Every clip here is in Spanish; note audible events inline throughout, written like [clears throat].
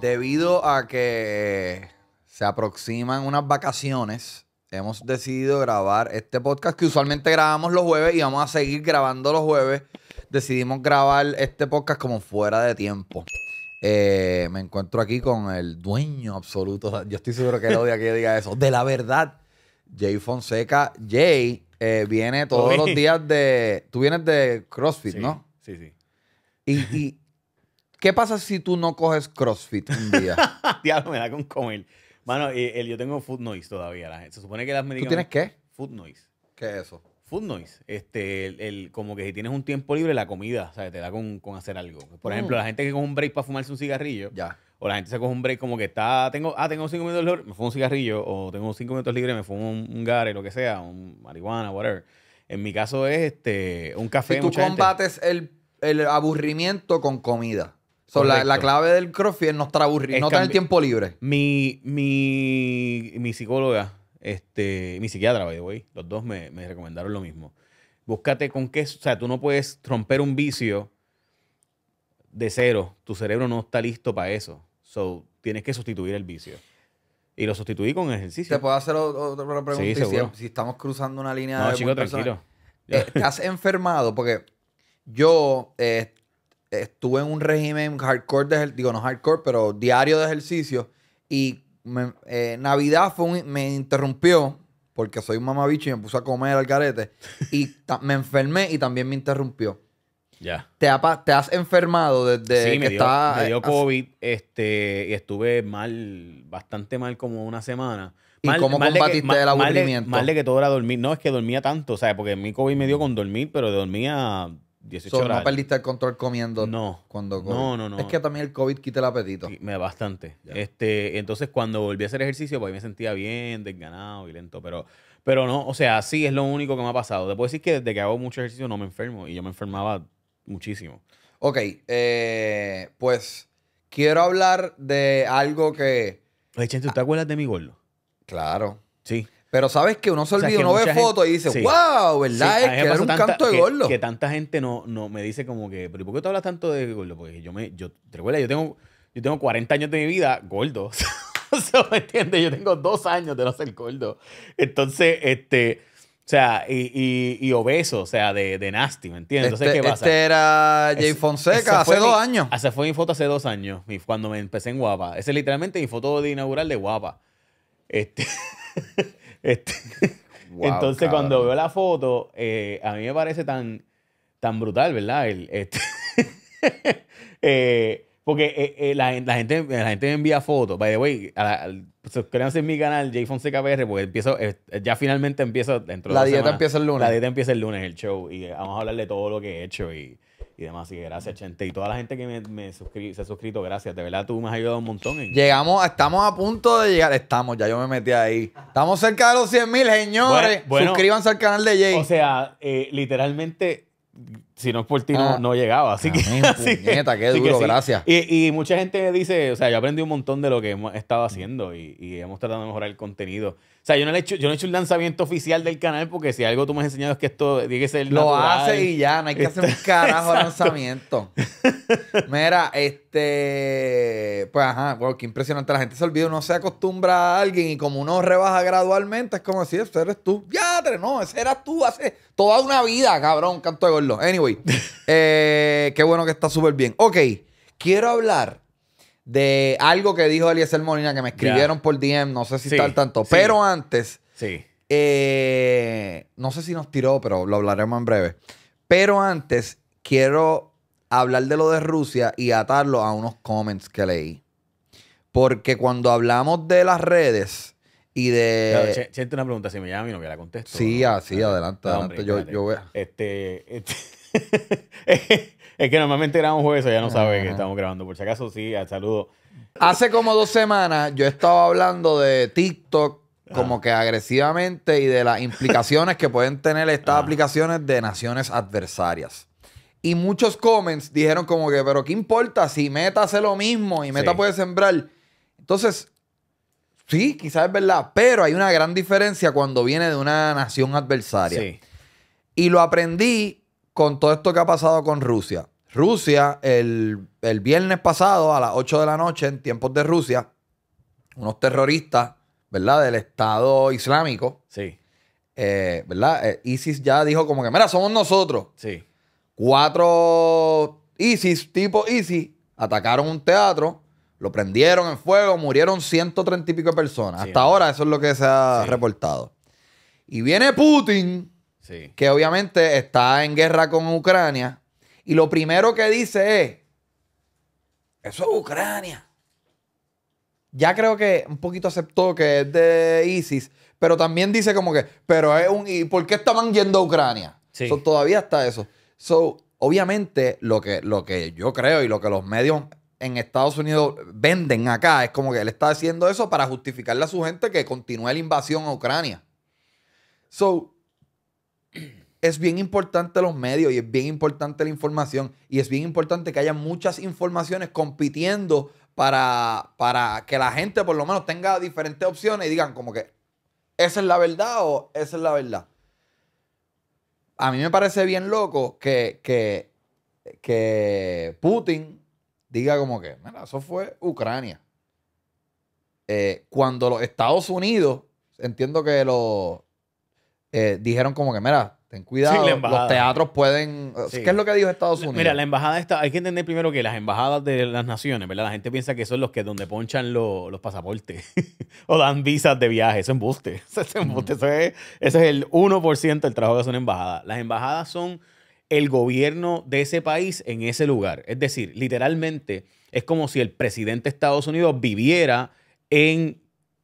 Debido a que se aproximan unas vacaciones, hemos decidido grabar este podcast que usualmente grabamos los jueves y vamos a seguir grabando los jueves. Decidimos grabar este podcast como fuera de tiempo. Eh, me encuentro aquí con el dueño absoluto. Yo estoy seguro que él odia que diga eso. De la verdad, Jay Fonseca. Jay eh, viene todos los días de. Tú vienes de CrossFit, ¿no? Sí, sí. y, ¿Qué pasa si tú no coges CrossFit un día? [laughs] Diablo, me da con comer. Mano, yo tengo food noise todavía. Se supone que las medicinas. ¿Tú tienes qué? Food noise. ¿Qué es eso? Food noise. Este, el, como que si tienes un tiempo libre, la comida, o sea, te da con, hacer algo. Por ejemplo, mm. la gente que coge un break para fumarse un cigarrillo. Ya. O la gente se coge un break como que está, tengo, ah, tengo cinco minutos de dolor, me fumo un cigarrillo. O tengo cinco minutos libres, me fumo un, gare, lo que sea, un marihuana, whatever. En mi caso es este, un café. Si tú combates el aburrimiento con comida. So, la, clave del crossfit es no estar aburrido, está en el tiempo libre. Mi, mi, mi psicóloga, este, mi psiquiatra, by the los dos me, recomendaron lo mismo. Búscate con qué, o sea, tú no puedes romper un vicio de cero. Tu cerebro no está listo para eso. So, tienes que sustituir el vicio. Y lo sustituí con ejercicio. Te puedo hacer otra pregunta. si, si, estamos cruzando una línea no, chico, tranquilo. ¿Estás eh, enfermado? Porque yo eh, estuve en un régimen hardcore, de, digo, no hardcore, pero diario de ejercicio. Y eh, Navidad fue me interrumpió porque soy un mamabicho y me puse a comer al carete. [laughs] Y me enfermé y también me interrumpió. Ya. Te, te has enfermado desde que dio, me dio eh, COVID este, y estuve mal, bastante mal como una semana. ¿Y cómo combatiste que, el aburrimiento? Mal de, que todo era dormir. No, es que dormía tanto, sea Porque mi COVID me dio con dormir, pero dormía 18 so, horas. ¿No perdiste el control comiendo? No. Cuando No, no, no. Es que también el COVID quita el apetito. me bastante. Este, entonces, cuando volví a hacer ejercicio, pues me sentía bien, desganado y lento. Pero, pero no, o sea, sí es lo único que me ha pasado. Te puedo decir que desde que hago mucho ejercicio no me enfermo y yo me enfermaba muchísimo. Ok, eh, pues quiero hablar de algo que. Oye, Chente, ¿usted ah. acuerdas de mi gordo? Claro. Sí. Pero sabes que uno se olvida, uno ve fotos y dice, wow, ¿verdad? es que era un canto de gordo. Que, tanta gente no, no me dice como que, pero por qué tú hablas tanto de gordo? Porque yo me, yo, te recuerdas, yo tengo, yo tengo 40 años de mi vida gordo. [laughs] ¿me entiendes? Yo tengo dos años de no ser gordo. Entonces, este, o sea, y, y, obeso, o sea, de, de nasty, ¿me entiendes? Este, Entonces, ¿qué este, pasa? Este era Jay Fonseca hace dos años. Hace fue mi foto hace dos años, cuando me empecé en Guapa. Esa es literalmente mi foto de inaugural de Guapa. Este... [laughs] Este, entonces, cuando veo la foto, eh, a mí me parece tan, tan brutal, ¿verdad? El, este, [laughs] eh, porque eh, la, gente, la gente me envía fotos. By the way, suscríbanse en mi canal, J porque empiezo, ya finalmente empiezo dentro de La dieta empieza el lunes. La dieta empieza el lunes, el show. Y vamos a hablar de todo lo que he hecho y y demás. Así que gracias, Chente. Y toda la gente que me, se ha suscrito, gracias. De verdad, tú me has ayudado un montón. Llegamos, estamos a punto de llegar. Estamos, ya yo me metí ahí. Estamos cerca de los 100 mil, señores. Suscríbanse al canal de Jay. O sea, eh, literalmente si no es por ti, no, ah. llegaba. Así que. qué duro, gracias. Y, mucha gente dice, o sea, yo aprendí un montón de lo que hemos estado haciendo y, y hemos tratado de mejorar el contenido sea, yo no, he hecho, yo no he hecho un lanzamiento oficial del canal porque si algo tú me has enseñado es que esto tiene que ser. Lo hace y ya, no hay que hacer un este- carajo [laughs] lanzamiento. Mira, este. Pues ajá, qué impresionante. La gente se olvida, no se acostumbra a alguien y como uno rebaja gradualmente, es como decir, ese eres tú. Ya, no, ese eras tú hace toda una vida, cabrón, canto de gordo. Anyway, [laughs] eh, qué bueno que está súper bien. Ok, quiero hablar de algo que dijo Eliezer Molina que me escribieron por DM, no sé si está al tanto, pero antes, sí. Eh, no sé si nos tiró, pero lo hablaremos en breve. Pero antes, quiero hablar de lo de Rusia y atarlo a unos comments que leí. Porque cuando hablamos de las redes y de. Claro, una pregunta, si me llama y no me la contesto. Sí, así, ah, adelante, adelante. yo, yo Este. este... [laughs] Eh, es que normalmente grabamos jueves, ya no sabe que estamos grabando. Por si acaso, sí, al ah, saludo. Hace como dos semanas yo estaba hablando de TikTok como que agresivamente y de las [laughs] implicaciones que pueden tener estas aplicaciones de naciones adversarias. Y muchos comments dijeron como que, pero ¿qué importa si Meta hace lo mismo y Meta puede sembrar? Entonces, sí, quizás es verdad, pero hay una gran diferencia cuando viene de una nación adversaria. Y lo aprendí con todo esto que ha pasado con Rusia. Rusia, el, viernes pasado a las 8 de la noche, en tiempos de Rusia, unos terroristas, ¿verdad? Del Estado Islámico. Sí. Eh, ¿Verdad? Eh, ISIS ya dijo como que, mira, somos nosotros. Sí. Cuatro ISIS, tipo ISIS, atacaron un teatro, lo prendieron en fuego, murieron 130 y pico personas. Hasta ahora eso es lo que se ha reportado. Y viene Putin que obviamente está en guerra con Ucrania. Y lo primero que dice es: Eso es Ucrania. Ya creo que un poquito aceptó que es de ISIS, pero también dice como que, pero es un. ¿Y por qué estaban yendo a Ucrania? todavía está eso. So, obviamente, lo que, lo que yo creo y lo que los medios en Estados Unidos venden acá es como que él está haciendo eso para justificarle a su gente que continúe la invasión a Ucrania. So, es bien importante los medios y es bien importante la información y es bien importante que haya muchas informaciones compitiendo para, para que la gente por lo menos tenga diferentes opciones y digan como que esa es la verdad o esa es la verdad. A mí me parece bien loco que, que, Putin diga como que, mira, eso fue Ucrania. Eh, cuando los Estados Unidos, entiendo que los eh, dijeron como que, mira, ten cuidado. los teatros pueden. ¿Qué es lo que dijo Estados Unidos? Mira, la embajada está. Hay que entender primero que las embajadas de las naciones, ¿verdad? La gente piensa que son los que donde ponchan los pasaportes [laughs] o dan visas de viaje. Eso embuste. es embuste. [laughs] Eso es, ese es el 1% del trabajo que una embajada. Las embajadas son el gobierno de ese país en ese lugar. Es decir, literalmente es como si el presidente de Estados Unidos viviera en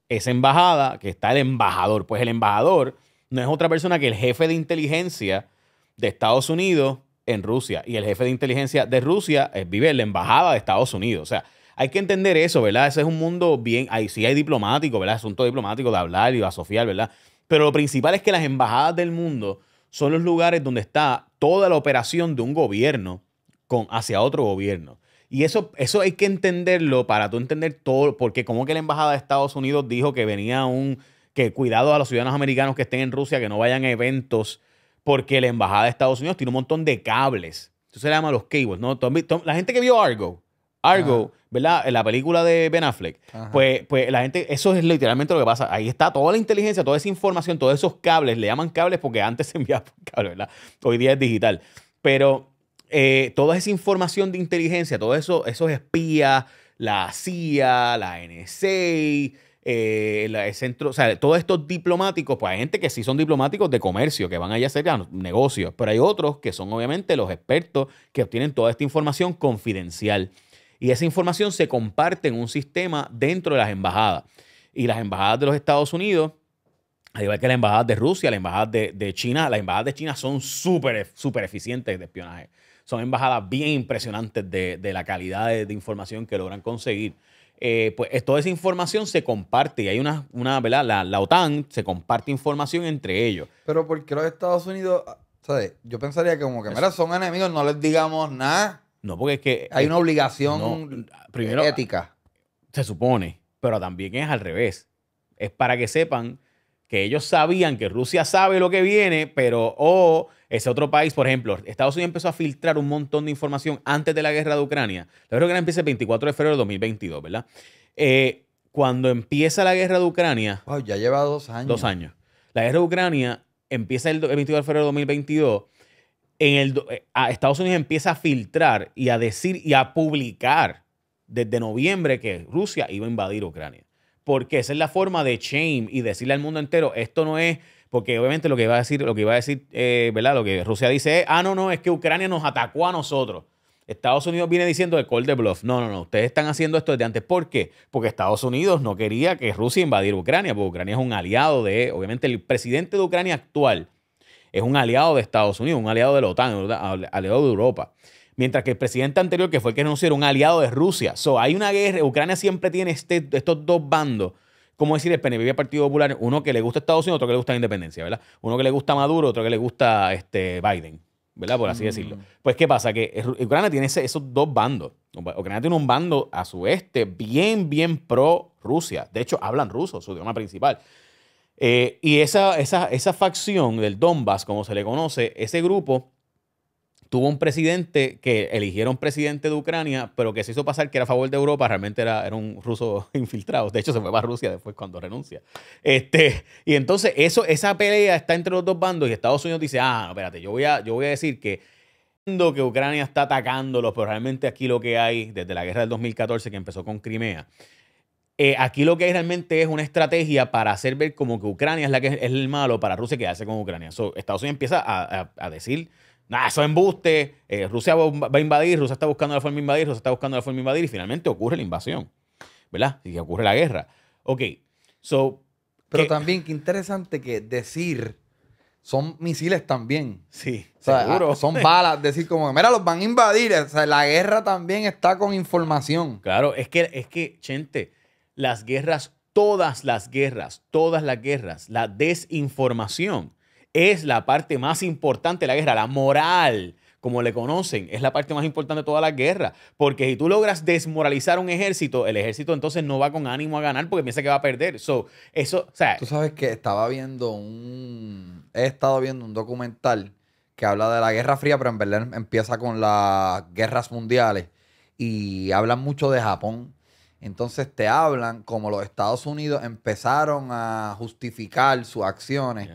esa embajada, que está el embajador. Pues el embajador no es otra persona que el jefe de inteligencia de Estados Unidos en Rusia. Y el jefe de inteligencia de Rusia vive en la embajada de Estados Unidos. O sea, hay que entender eso, ¿verdad? Ese es un mundo bien, ahí sí hay diplomático, ¿verdad? Asunto diplomático de hablar y de asociar, ¿verdad? Pero lo principal es que las embajadas del mundo son los lugares donde está toda la operación de un gobierno con, hacia otro gobierno. Y eso, eso hay que entenderlo para tú entender todo, porque como que la embajada de Estados Unidos dijo que venía un que cuidado a los ciudadanos americanos que estén en Rusia, que no vayan a eventos, porque la embajada de Estados Unidos tiene un montón de cables. Eso se le llama los cables, ¿no? La gente que vio Argo, Argo, ¿verdad? En la película de Ben Affleck. Pues, pues la gente, eso es literalmente lo que pasa. Ahí está toda la inteligencia, toda esa información, todos esos cables. Le llaman cables porque antes [laughs] se enviaba por cable, ¿verdad? Hoy día es digital. Pero eh, toda esa información de inteligencia, todo eso, esos espías, la CIA, la NSA, eh, el centro, o sea, todos estos diplomáticos, pues hay gente que sí son diplomáticos de comercio, que van allá a hacer negocios, pero hay otros que son obviamente los expertos que obtienen toda esta información confidencial. Y esa información se comparte en un sistema dentro de las embajadas. Y las embajadas de los Estados Unidos, al igual que la embajada de Rusia, la embajada de, China, las embajadas de China son súper súper eficientes de espionaje. Son embajadas bien impresionantes de, de la calidad de, de, información que logran conseguir. Eh, pues toda esa información se comparte y hay una, una ¿verdad? La, OTAN se comparte información entre ellos. Pero ¿por qué los Estados Unidos, ah, Yo pensaría que como que, son enemigos, no les digamos nada. No, porque es que... Hay una obligación primero, ah, ética. Se supone, pero también es al revés. Es para que sepan que ellos sabían que Rusia sabe lo que viene, pero o... Ese otro país, por ejemplo, Estados Unidos empezó a filtrar un montón de información antes de la guerra de Ucrania. La guerra de empieza el 24 de febrero de 2022, ¿verdad? Eh, cuando empieza la guerra de Ucrania... ya lleva dos años. Dos años. La guerra de Ucrania empieza el 24 de febrero de 2022. En el, eh, Estados Unidos empieza a filtrar y a decir y a publicar desde noviembre que Rusia iba a invadir Ucrania. Porque esa es la forma de shame y decirle al mundo entero, esto no es porque obviamente lo que iba a decir, lo que iba a decir, eh, ¿verdad? Lo que Rusia dice es, ah, no, no, es que Ucrania nos atacó a nosotros. Estados Unidos viene diciendo el cold de bluff. No, no, no, ustedes están haciendo esto desde antes. ¿Por qué? Porque Estados Unidos no quería que Rusia invadiera Ucrania, porque Ucrania es un aliado de, obviamente el presidente de Ucrania actual es un aliado de Estados Unidos, un aliado de la OTAN, aliado de Europa. Mientras que el presidente anterior, que fue el que renunció, era un aliado de Rusia. So, hay una guerra, Ucrania siempre tiene este, estos dos bandos ¿Cómo decir el PNV y Partido Popular, uno que le gusta Estados Unidos, otro que le gusta la independencia, ¿verdad? Uno que le gusta Maduro, otro que le gusta este, Biden, ¿verdad? Por así mm. decirlo. Pues, ¿qué pasa? Que Ucrania tiene esos dos bandos. Ucrania tiene un bando a su este bien, bien pro Rusia. De hecho, hablan ruso, su idioma principal. Eh, y esa, esa, esa facción del Donbass, como se le conoce, ese grupo tuvo un presidente que eligieron presidente de Ucrania, pero que se hizo pasar que era a favor de Europa, realmente era, era un ruso [laughs] infiltrado. De hecho, se fue para Rusia después cuando renuncia. Este, y entonces eso, esa pelea está entre los dos bandos y Estados Unidos dice, ah, espérate, yo voy a, yo voy a decir que que Ucrania está atacándolos, pero realmente aquí lo que hay, desde la guerra del 2014 que empezó con Crimea, eh, aquí lo que hay realmente es una estrategia para hacer ver como que Ucrania es la que es el malo para Rusia quedarse con Ucrania. Estados Unidos empieza a, a, a decir Nah, eso es embuste. Eh, Rusia va a invadir, Rusia está buscando la forma de invadir, Rusia está buscando la forma de invadir y finalmente ocurre la invasión, ¿verdad? Y ocurre la guerra. Ok, so. Pero también, qué interesante que decir son misiles también. Sí, seguro. Ah, son balas. Decir como, mira, los van a invadir. la guerra también está con información. Claro, es que, es que, gente, las guerras, todas las guerras, todas las guerras, la desinformación es la parte más importante de la guerra, la moral como le conocen, es la parte más importante de toda la guerra. Porque si tú logras desmoralizar un ejército, el ejército entonces no va con ánimo a ganar porque piensa que va a perder. So, eso, o sea, tú sabes que estaba viendo un. He estado viendo un documental que habla de la Guerra Fría, pero en verdad empieza con las guerras mundiales. Y hablan mucho de Japón. Entonces te hablan como los Estados Unidos empezaron a justificar sus acciones.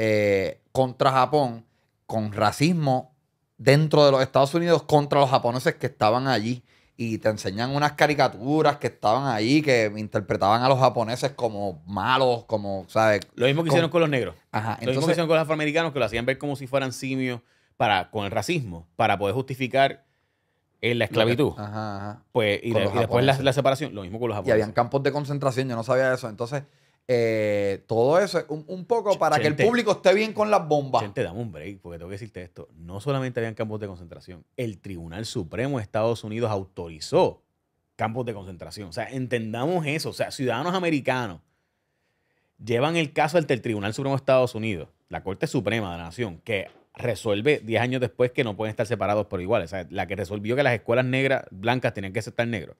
Eh, contra Japón con racismo dentro de los Estados Unidos contra los japoneses que estaban allí. Y te enseñan unas caricaturas que estaban allí que interpretaban a los japoneses como malos, como, ¿sabes? Lo mismo que hicieron con los negros. Lo mismo que hicieron con los afroamericanos, que lo hacían ver como si fueran simios para, con el racismo, para poder justificar eh, la esclavitud. Pues, y, después la, separación, lo mismo con los japoneses. Y habían campos de concentración, yo no sabía eso. Entonces, eh, todo eso un, poco para que el público esté bien con las bombas. Gente, dame un break, porque tengo que decirte esto. No solamente habían campos de concentración, el Tribunal Supremo de Estados Unidos autorizó campos de concentración. O sea, entendamos eso. O sea, ciudadanos americanos llevan el caso ante el Tribunal Supremo de Estados Unidos, la Corte Suprema de la Nación, que resuelve 10 años después que no pueden estar separados por igual. O sea, la que resolvió que las escuelas negras, blancas, tenían que aceptar negros.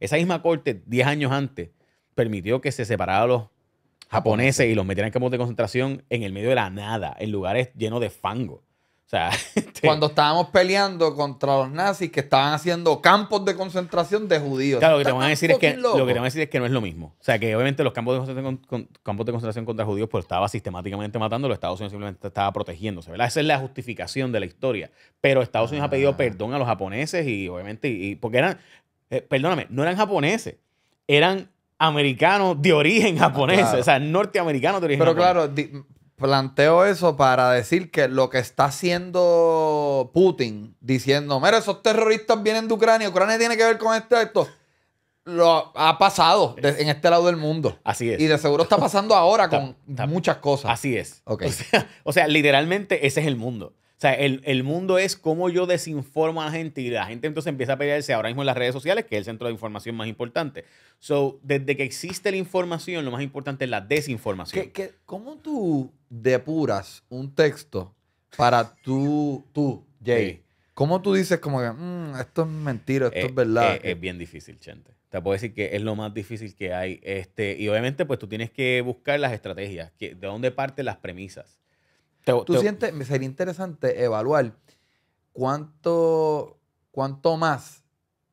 Esa misma corte, 10 años antes, permitió que se separaran los japoneses y los metían en campos de concentración en el medio de la nada, en lugares llenos de fango. O sea, [laughs] este, Cuando estábamos peleando contra los nazis que estaban haciendo campos de concentración de judíos. Claro, lo que te van a decir es que lo que te van a decir es que no es lo mismo. O sea, que obviamente los campos de concentración, campos de concentración contra judíos pues estaba sistemáticamente matando, los Estados Unidos simplemente estaba protegiéndose, ¿verdad? Esa es la justificación de la historia. Pero Estados Unidos ha pedido ah. perdón a los japoneses y obviamente y, porque eran eh, perdóname, no eran japoneses, eran Americano de origen ah, japonés, o sea, norteamericano de origen Pero claro, planteo eso para decir que lo que está haciendo Putin, diciendo, mira, esos terroristas vienen de Ucrania, Ucrania tiene que ver con esto lo ha pasado en este lado del mundo. Así es. Y de seguro está pasando ahora con muchas cosas. Así es. [laughs] o sea, literalmente ese es el mundo. O sea, el, el, mundo es cómo yo desinformo a la gente y la gente entonces empieza a pelearse ahora mismo en las redes sociales, que es el centro de información más importante. So, desde que existe la información, lo más importante es la desinformación. cómo tú depuras un texto para tú, tú, Jay? ¿Cómo tú dices como que mm, esto es mentira, esto es eh, verdad? Eh, es bien difícil, gente. Te puedo decir que es lo más difícil que hay. Este, y obviamente, pues tú tienes que buscar las estrategias, que, de dónde parten las premisas. ¿Tú sientes, sería interesante evaluar cuánto, cuánto más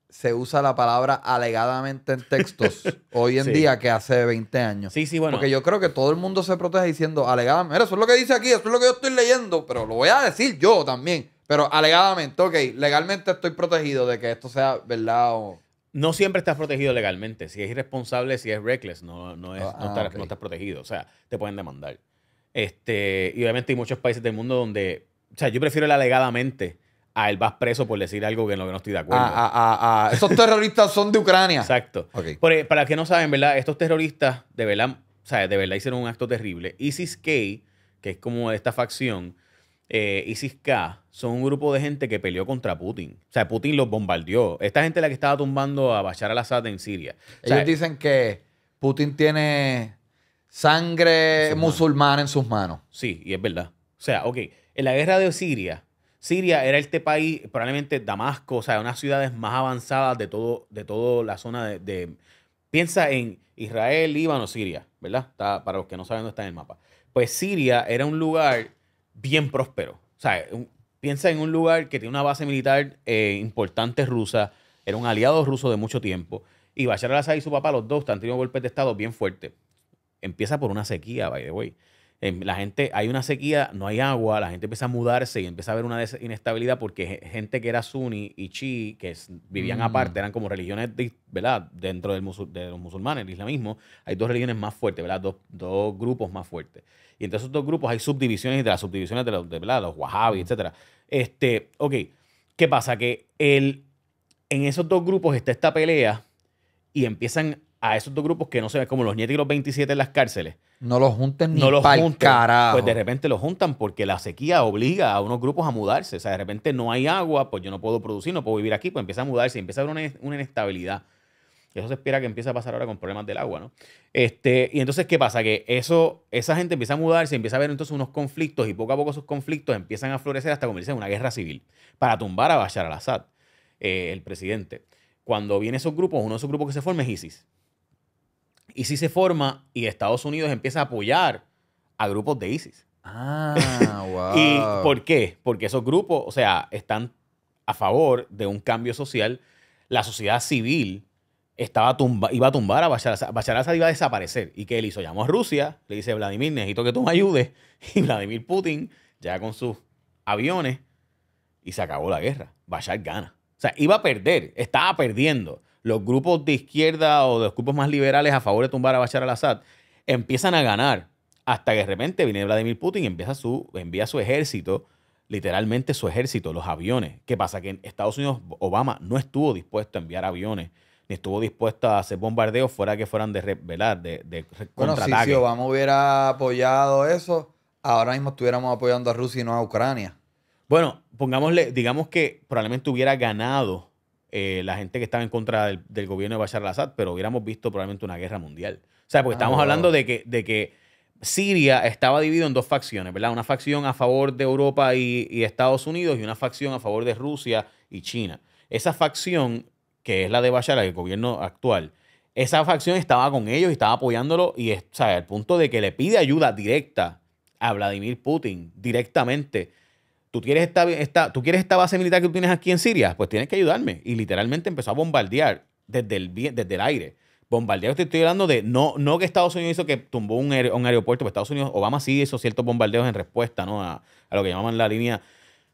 se usa la palabra alegadamente en textos [laughs] hoy en día que hace 20 años. Sí, sí, bueno. Porque yo creo que todo el mundo se protege diciendo alegadamente. eso es lo que dice aquí, eso es lo que yo estoy leyendo, pero lo voy a decir yo también. Pero alegadamente, ok, legalmente estoy protegido de que esto sea verdad o... No siempre estás protegido legalmente. Si es irresponsable, si es reckless, no, no, ah, ah, no estás protegido. O sea, te pueden demandar. Este, y obviamente hay muchos países del mundo donde, o sea, yo prefiero el alegadamente a el vas preso por decir algo que lo que no estoy de ah, acuerdo. Ah, ah, Esos terroristas son de Ucrania. Exacto. para que no saben, ¿verdad? Estos terroristas de verdad, o de verdad hicieron un acto terrible. ISIS-K, que es como esta facción, eh, ISIS-K, son un grupo de gente que peleó contra Putin. O sea, Putin los bombardeó. Esta gente es la que estaba tumbando a Bashar al-Assad en Siria. Ellos dicen que Putin tiene sangre musulmana. en sus manos. Sí, y es verdad. O sea, ok, en la guerra de Siria, Siria era este país, probablemente Damasco, o sea, unas ciudades más avanzadas de todo, de toda la zona de, Piensa en Israel, Líbano, Siria, ¿verdad? Está, para los que no saben dónde está en el mapa. Pues Siria era un lugar bien próspero. O sea, piensa en un lugar que tiene una base militar eh, importante rusa, era un aliado ruso de mucho tiempo. Y Bashar al-Assad y su papá, los dos, han tenido golpes de Estado bien fuertes empieza por una sequía, by the way. Em, la gente, hay una sequía, no hay agua, la gente empieza a mudarse y empieza a haber una inestabilidad porque gente que era suní y chi, que vivían mm. aparte, eran como religiones, ¿verdad? Dentro del de los musulmanes, el islamismo, hay dos religiones más fuertes, ¿verdad? Dos, grupos más fuertes. Y entre esos dos grupos hay subdivisiones y de las subdivisiones de los, de, ¿verdad? Los wahhabis, mm. etcétera. Este, ok, ¿qué pasa? Que el, en esos dos grupos está esta pelea y empiezan a esos dos grupos que no se ven como los nietos y los 27 en las cárceles. No los junten ni no los junten, Pues de repente los juntan porque la sequía obliga a unos grupos a mudarse. O sea, de repente no hay agua, pues yo no puedo producir, no puedo vivir aquí, pues empieza a mudarse, empieza a haber una, inestabilidad. Eso se espera que empiece a pasar ahora con problemas del agua, ¿no? Este, y entonces, ¿qué pasa? Que eso, esa gente empieza a mudarse, empieza a haber entonces unos conflictos y poco a poco esos conflictos empiezan a florecer hasta convertirse en una guerra civil para tumbar a Bashar al-Assad, eh, el presidente. Cuando vienen esos grupos, uno de esos grupos que se forma es ISIS. Y si se forma y Estados Unidos empieza a apoyar a grupos de ISIS. Ah, [laughs] wow. ¿Y por qué? Porque esos grupos, o sea, están a favor de un cambio social. La sociedad civil estaba tumba, iba a tumbar a Bashar Assad. Bashar Assad iba a desaparecer. ¿Y que él hizo? Llamó a Rusia, le dice, Vladimir, necesito que tú me ayudes. [laughs] Y Vladimir Putin ya con sus aviones y se acabó la guerra. Bashar gana. O sea, iba a perder, estaba perdiendo los grupos de izquierda o de los grupos más liberales a favor de tumbar a Bashar al-Assad empiezan a ganar hasta que de repente viene Vladimir Putin y empieza su, envía su ejército, literalmente su ejército, los aviones. ¿Qué pasa? Que en Estados Unidos Obama no estuvo dispuesto a enviar aviones ni estuvo dispuesto a hacer bombardeos fuera que fueran de, revelar de, de bueno, si, Obama hubiera apoyado eso, ahora mismo estuviéramos apoyando a Rusia y no a Ucrania. Bueno, pongámosle, digamos que probablemente hubiera ganado eh, la gente que estaba en contra del, gobierno de Bashar al-Assad, pero hubiéramos visto probablemente una guerra mundial. O sea, porque ah, estamos hablando de que, de que Siria estaba dividido en dos facciones, ¿verdad? Una facción a favor de Europa y, Estados Unidos y una facción a favor de Rusia y China. Esa facción, que es la de Bashar, el gobierno actual, esa facción estaba con ellos y estaba apoyándolo y o sea, al punto de que le pide ayuda directa a Vladimir Putin directamente ¿Tú quieres esta, esta, ¿Tú quieres esta base militar que tú tienes aquí en Siria? Pues tienes que ayudarme. Y literalmente empezó a bombardear desde el, desde el aire. Bombardear, te estoy hablando de no, no que Estados Unidos hizo que tumbó un, un aeropuerto, pero pues Estados Unidos, Obama sí hizo ciertos bombardeos en respuesta ¿no? a, lo que llamaban la línea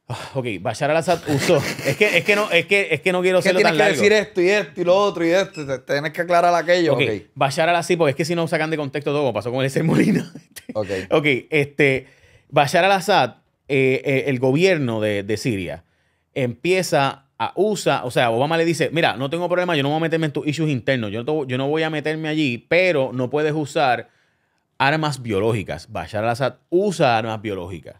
ah, Ok, Bashar al-Assad usó. [laughs] Es que, es que no, es que, es que no quiero tan Tienes que decir esto y esto y lo otro y esto. tienes que aclarar aquello. Okay. Bashar al-Assad, porque es que si no sacan de contexto todo, como pasó con el ser Molina. [laughs] Este, ok. Ok, este. Bashar al-Assad eh, eh, el gobierno de, Siria empieza a usar, o sea, Obama le dice, mira, no tengo problema, yo no voy a meterme en tus issues internos, yo no, yo no voy a meterme allí, pero no puedes usar armas biológicas. Bashar al-Assad usa armas biológicas.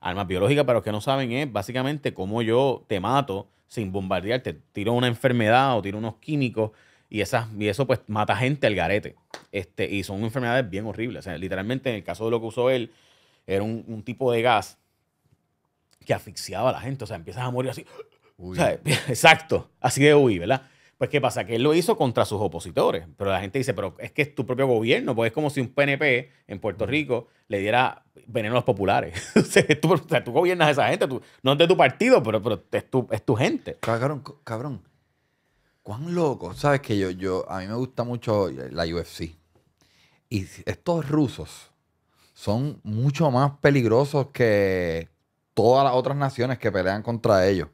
Armas biológicas, para los que no saben, es básicamente cómo yo te mato sin bombardearte. te tiro una enfermedad o tiro unos químicos y, esas, y eso pues mata gente al garete. Este, y son enfermedades bien horribles. O sea, literalmente en el caso de lo que usó él, era un tipo de gas que asfixiaba a la gente. O sea, empiezas a morir así. [laughs] Exacto, así de uy, ¿verdad? Pues, ¿qué pasa? Que él lo hizo contra sus opositores. Pero la gente dice, pero es que es tu propio gobierno, pues es como si un PNP en Puerto Rico le diera veneno a los populares. [laughs] o sea, tú, gobiernas a esa gente, no es de tu partido, pero, pero es, tu, gente. Cabrón, cabrón. Cuán loco. Sabes que yo, yo, a mí me gusta mucho la UFC. Y estos rusos son mucho más peligrosos que, todas las otras naciones que pelean contra ellos.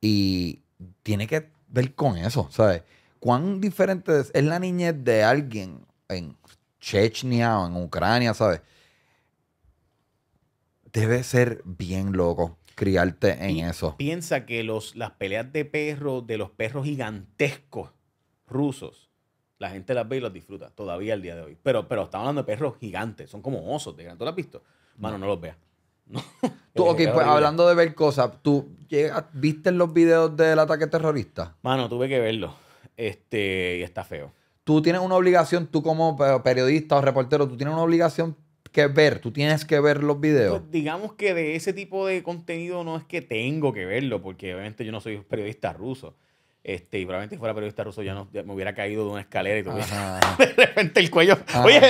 Y tiene que ver con eso, ¿sabes? ¿Cuán diferente es, la niñez de alguien en Chechnya o en Ucrania, ¿sabes? Debe ser bien loco criarte en eso. Piensa que los, las peleas de perros, de los perros gigantescos rusos, la gente las ve y las disfruta todavía al día de hoy. Pero, pero estamos hablando de perros gigantes, son como osos, ¿tú lo has visto? Mano, no los veas. [laughs] Tú, ok, pues hablando de ver cosas, ¿tú viste los videos del ataque terrorista? Mano, tuve que verlo. Este, y está feo. Tú tienes una obligación, tú como periodista o reportero, tú tienes una obligación que ver, tú tienes que ver los videos. Pues, digamos que de ese tipo de contenido no es que tengo que verlo, porque obviamente yo no soy periodista ruso. Este, y probablemente fuera periodista ruso, ya no, me hubiera caído de una escalera y todo. [laughs] De repente el cuello. Oye,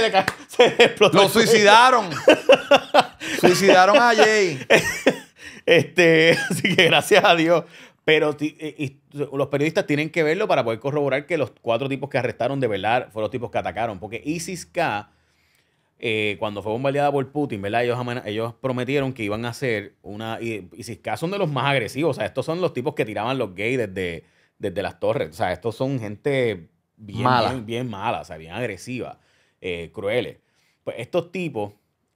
se, le explotó. ¡Lo suicidaron! [laughs] suicidaron a Jay. este, [laughs] así que gracias a Dios. Pero eh, los periodistas tienen que verlo para poder corroborar que los cuatro tipos que arrestaron de velar fueron los tipos que atacaron. Porque ISIS-K, eh, cuando fue bombardeada por Putin, ¿verdad? Ellos, ellos prometieron que iban a hacer una... ISIS-K son de los más agresivos. O sea, estos son los tipos que tiraban los gays desde desde las torres. O sea, estos son gente bien mala, bien, o agresiva, eh, crueles. Pues estos tipos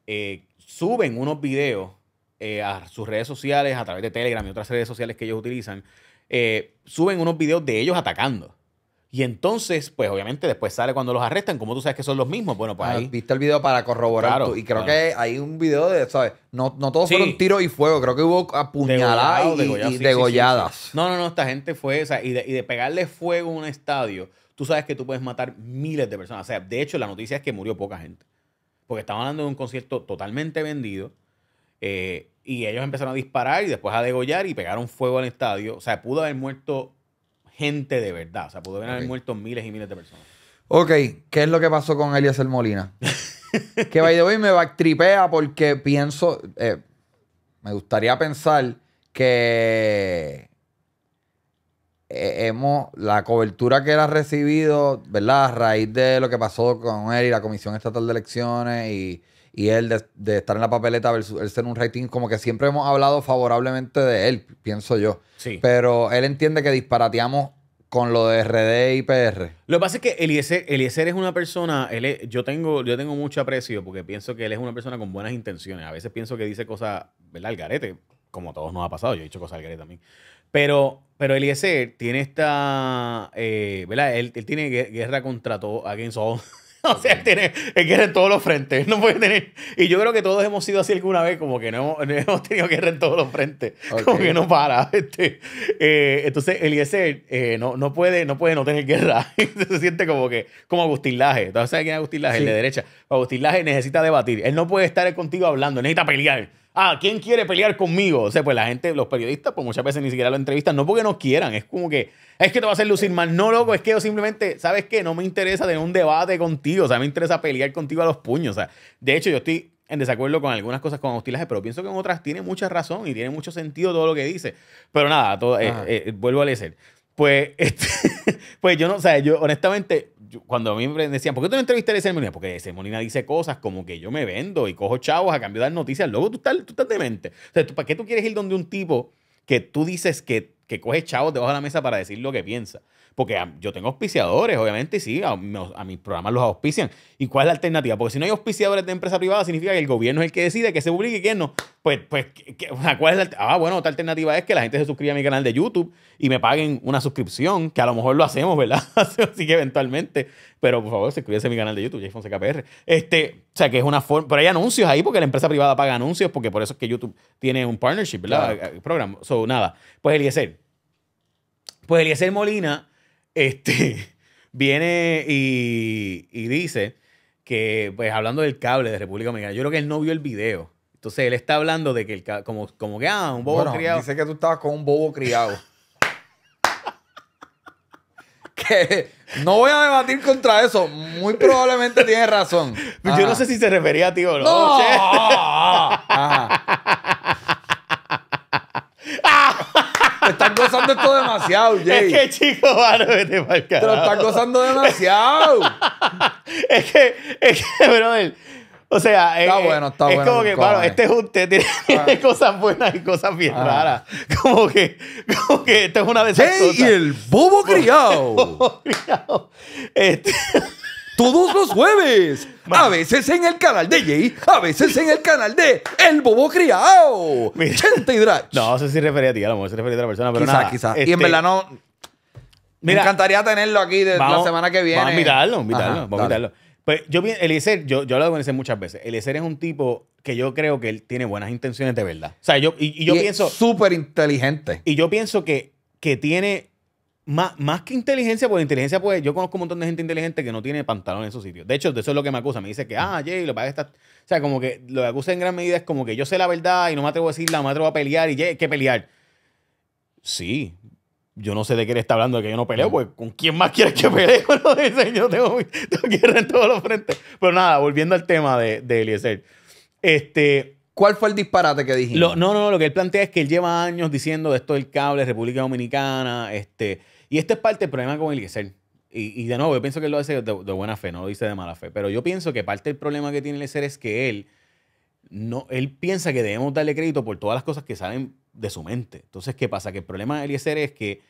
eh, suben unos videos eh, a sus redes sociales, a través de Telegram y otras redes sociales que ellos utilizan, suben unos videos de ellos atacando. Y entonces, pues obviamente después sale cuando los arrestan, ¿cómo tú sabes que son los mismos? Bueno, pues ah, ahí. Viste el video para corroborar. y creo que hay un video de, ¿sabes? No, todos fueron tiro y fuego, creo que hubo apuñaladas y, degolladas. no, no, no, esta gente fue, esa. y de, pegarle fuego a un estadio, tú sabes que tú puedes matar miles de personas. O sea, de hecho, la noticia es que murió poca gente. Porque estaban hablando de un concierto totalmente vendido. Eh, y ellos empezaron a disparar y después a degollar y pegaron fuego al estadio. O sea, pudo haber muerto gente de verdad. O sea, pudieron haber muerto miles y miles de personas. Ok, ¿qué es lo que pasó con Elias El Molina? [laughs] que by the way me backtripea porque pienso. Eh, me gustaría pensar que eh, hemos, la cobertura que él ha recibido, ¿verdad? A raíz de lo que pasó con él y la Comisión Estatal de Elecciones y y él de, estar en la papeleta versus él ser un rating, como que siempre hemos hablado favorablemente de él, pienso yo. Sí. Pero él entiende que disparateamos con lo de RD y PR. Lo que pasa es que Eliezer, es una persona, yo, tengo, yo tengo mucho aprecio porque pienso que él es una persona con buenas intenciones. A veces pienso que dice cosas, ¿verdad? Al como a todos nos ha pasado, yo he dicho cosas al garete también. Pero, pero Eliezer tiene esta, eh, ¿verdad? Él, él, tiene guerra contra todo, against all. [laughs] [laughs] o sea, tiene, es que en todos los frentes. No puede tener. Y yo creo que todos hemos sido así alguna vez, como que no hemos, [laughs] tenido que en todos los frentes. Como que no para. [laughs] Este, eh, entonces, Eliezer eh, no, no, puede, no puede no tener guerra. se siente como que, como Agustín Laje. ¿Tú sabes quién es Agustín Laje? El de derecha. Agustín Laje necesita debatir. Él no puede estar contigo hablando, necesita pelear ah, ¿quién quiere pelear conmigo? O sea, pues la gente, los periodistas, pues muchas veces ni siquiera lo entrevistan, no porque no quieran, es como que, es que te va a hacer lucir mal. No, loco, es que yo simplemente, ¿sabes qué? No me interesa tener un debate contigo, o sea, me interesa pelear contigo a los puños, o sea, de hecho yo estoy en desacuerdo con algunas cosas con hostilaje, pero pienso que en otras tiene mucha razón y tiene mucho sentido todo lo que dice. Pero nada, eh, eh, vuelvo a leer. Pues, [laughs] este, pues yo no, o sea, yo honestamente, cuando a mí me decían, ¿por qué tú no entrevistas a ese Porque ese Molina dice cosas como que yo me vendo y cojo chavos a cambio de dar noticias. Luego tú estás, demente. O sea, ¿para qué tú quieres ir donde un tipo que tú dices que, que coge chavos debajo de la mesa para decir lo que piensa? Porque ah, yo tengo auspiciadores, obviamente, y sí, a, mis programas los auspician. ¿Y cuál es la alternativa? Porque si no hay auspiciadores de empresa privada, significa que el gobierno es el que decide que se publique y que no. Pues, pues ¿cuál es la Ah, bueno, otra alternativa es que la gente se suscriba a mi canal de YouTube y me paguen una suscripción, que a lo mejor lo hacemos, ¿verdad? [laughs] Así que eventualmente. Pero por favor, suscríbase a mi canal de YouTube, KPR. Este, o sea, que es una forma. Pero hay anuncios ahí porque la empresa privada paga anuncios, porque por eso es que YouTube tiene un partnership, ¿verdad? Eh, eh, programa. So, nada. Pues Eliezer. Pues Eliezer Molina este, [laughs] viene y, dice que, pues hablando del cable de República Dominicana, yo creo que él no vio el video. Entonces él está hablando de que, el, como, como que, ah, un bobo criado. Dice que tú estabas con un bobo criado. [laughs] que no voy a debatir contra eso. Muy probablemente tiene razón. Yo no sé si se refería a ti o no. gozando esto demasiado, [laughs] Jay. Es que, chico, mano, vete Te lo estás gozando demasiado. [laughs] es que, es que, brother. O sea, está es, eh, eh, bueno, está es como que, bueno este un tiene, ah. tiene, cosas buenas y cosas bien ah. raras. Como que, como que esto es una de y el bobo criado. el [laughs] bobo criado. Este todos los jueves. A veces en el canal de Jay, a veces en el canal de El Bobo Criado. Chente y No, sé si refería a ti, a lo mejor se refería a otra persona, pero nada. Quizás, quizás. Y en este, verdad no. me encantaría tenerlo aquí de, la semana que viene. Vamos a invitarlo, vamos a invitarlo. Pues yo, Eliezer, yo, yo he hablado con Eliezer muchas veces. Eliezer es un tipo que yo creo que él tiene buenas intenciones de verdad. O sea, yo, y, yo pienso, Súper inteligente. y yo pienso que, que tiene más, que inteligencia, porque inteligencia, pues yo conozco un montón de gente inteligente que no tiene pantalón en esos sitios. De hecho, de eso es lo que me acusa. Me dice que, ah, Jay, lo que está. O sea, como que lo que acusa en gran medida es como que yo sé la verdad y no me atrevo a decirla, no me atrevo a pelear y Jay, que pelear. Sí, yo no sé de qué le está hablando, de que yo no peleo, pues con quién más quieres que pelee. [laughs] yo tengo, tengo, en todos los frentes. Pero nada, volviendo al tema de, de Eliezer. Este, ¿Cuál fue el disparate que dijiste? no, no, lo que él plantea es que él lleva años diciendo de esto del cable, República Dominicana, este, y este es parte del problema con el Y, y de nuevo, yo pienso que él lo hace de, buena fe, no lo dice de mala fe, pero yo pienso que parte del problema que tiene el es que él, no, él piensa que debemos darle crédito por todas las cosas que salen de su mente. Entonces, ¿qué pasa? Que el problema del ser es que,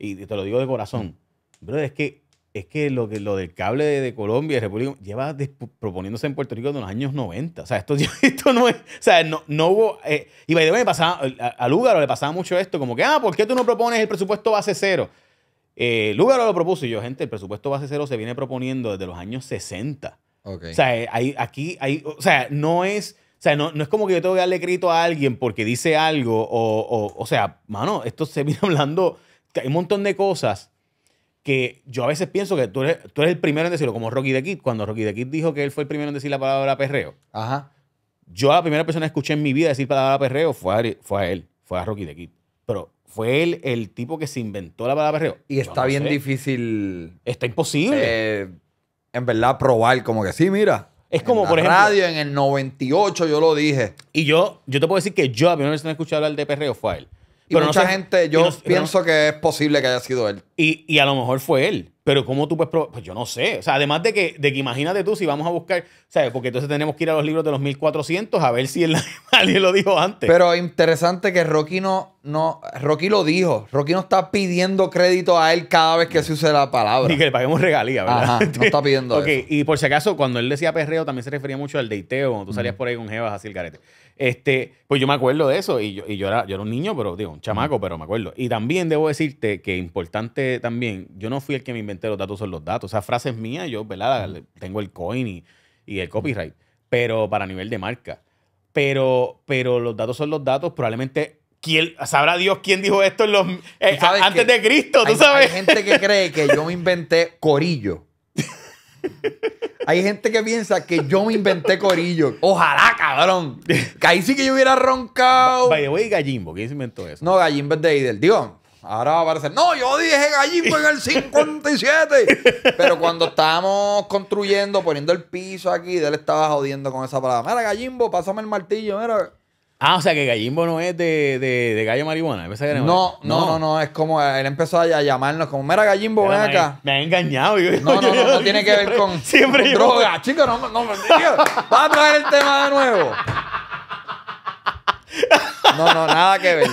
y te lo digo de corazón, mm. brother es que es que lo, que lo del cable de, Colombia y República lleva proponiéndose en Puerto Rico desde los años 90. O sea, esto, [laughs] esto no es. O sea, no, no hubo. Eh, y by the pasaba, a, Lugaro le pasaba mucho esto, como que, ah, ¿por qué tú no propones el presupuesto base cero? Eh, Lugaro lo propuso y yo, gente, el presupuesto base cero se viene proponiendo desde los años 60. Okay. O sea, eh, hay, aquí, hay, o sea, no es. O sea, no, no, es como que yo tengo que darle crédito a alguien porque dice algo. O, o, o sea, mano, esto se viene [laughs] hablando. Hay un montón de cosas que yo a veces pienso que tú eres, tú eres el primero en decirlo, como Rocky de Kid, cuando Rocky de Kid dijo que él fue el primero en decir la palabra perreo. Ajá. Yo a la primera persona que escuché en mi vida decir palabra perreo fue a, fue él, fue a Rocky de Kid. Pero fue él el tipo que se inventó la palabra perreo. Y está bien difícil. Está imposible. Eh, en verdad, probar como que sí, mira. Es como, en la por radio en el 98 yo lo dije. Y yo, yo te puedo decir que yo, a la primera persona que escuché hablar de perreo fue a él pero mucha gente, yo pienso que es posible que haya sido él. Y, y, a lo mejor fue él. Pero ¿cómo tú puedes probar? Pues yo no sé. O sea, además de que, de que imagínate tú si vamos a buscar, ¿sabes? Porque entonces tenemos que ir a los libros de los 1400 a ver si [laughs] alguien lo dijo antes. Pero interesante que Rocky no, no, Rocky lo dijo. Rocky no está pidiendo crédito a él cada vez que se use la palabra. Ni que le paguemos regalías, ¿verdad? no [laughs] está pidiendo y por si acaso, cuando él decía perreo, también se refería mucho al deiteo, cuando tú salías por ahí con jebas así el carete. Este, pues yo me acuerdo de eso y yo, y yo, era, yo era un niño, pero digo, un chamaco, pero me acuerdo. Y también debo decirte que importante también, yo no fui el que me inventé los datos son los datos. O sea, frases mías, yo, ¿verdad? Tengo el coin y, y el copyright, pero para nivel de marca. Pero, pero los datos son los datos, probablemente ¿Quién, sabrá Dios quién dijo esto los, eh, antes de Cristo, ¿tú sabes? Hay gente que cree que yo me inventé corillo. Hay gente que piensa que yo me inventé corillo. Ojalá, cabrón. Que ahí sí que yo hubiera roncado. By the Gallimbo. ¿Quién se inventó eso? No, Gallimbo es de Idel. Digo, ahora va a aparecer. No, yo dije Gallimbo en el 57. [laughs] Pero cuando estábamos construyendo, poniendo el piso aquí, él estaba jodiendo con esa palabra. Mira, Gallimbo, pásame el martillo. Mira. Ah, o sea que Gallimbo no es de, de, de Gallo Marihuana. no, no, no, no, es como él empezó a llamarnos como, mera Gallimbo, ven acá. Me ha engañado. Yo, no, no, no, no, tiene que ver con, drogas, droga. Chico, no, no, no va a traer el tema de nuevo. No, no, nada que ver.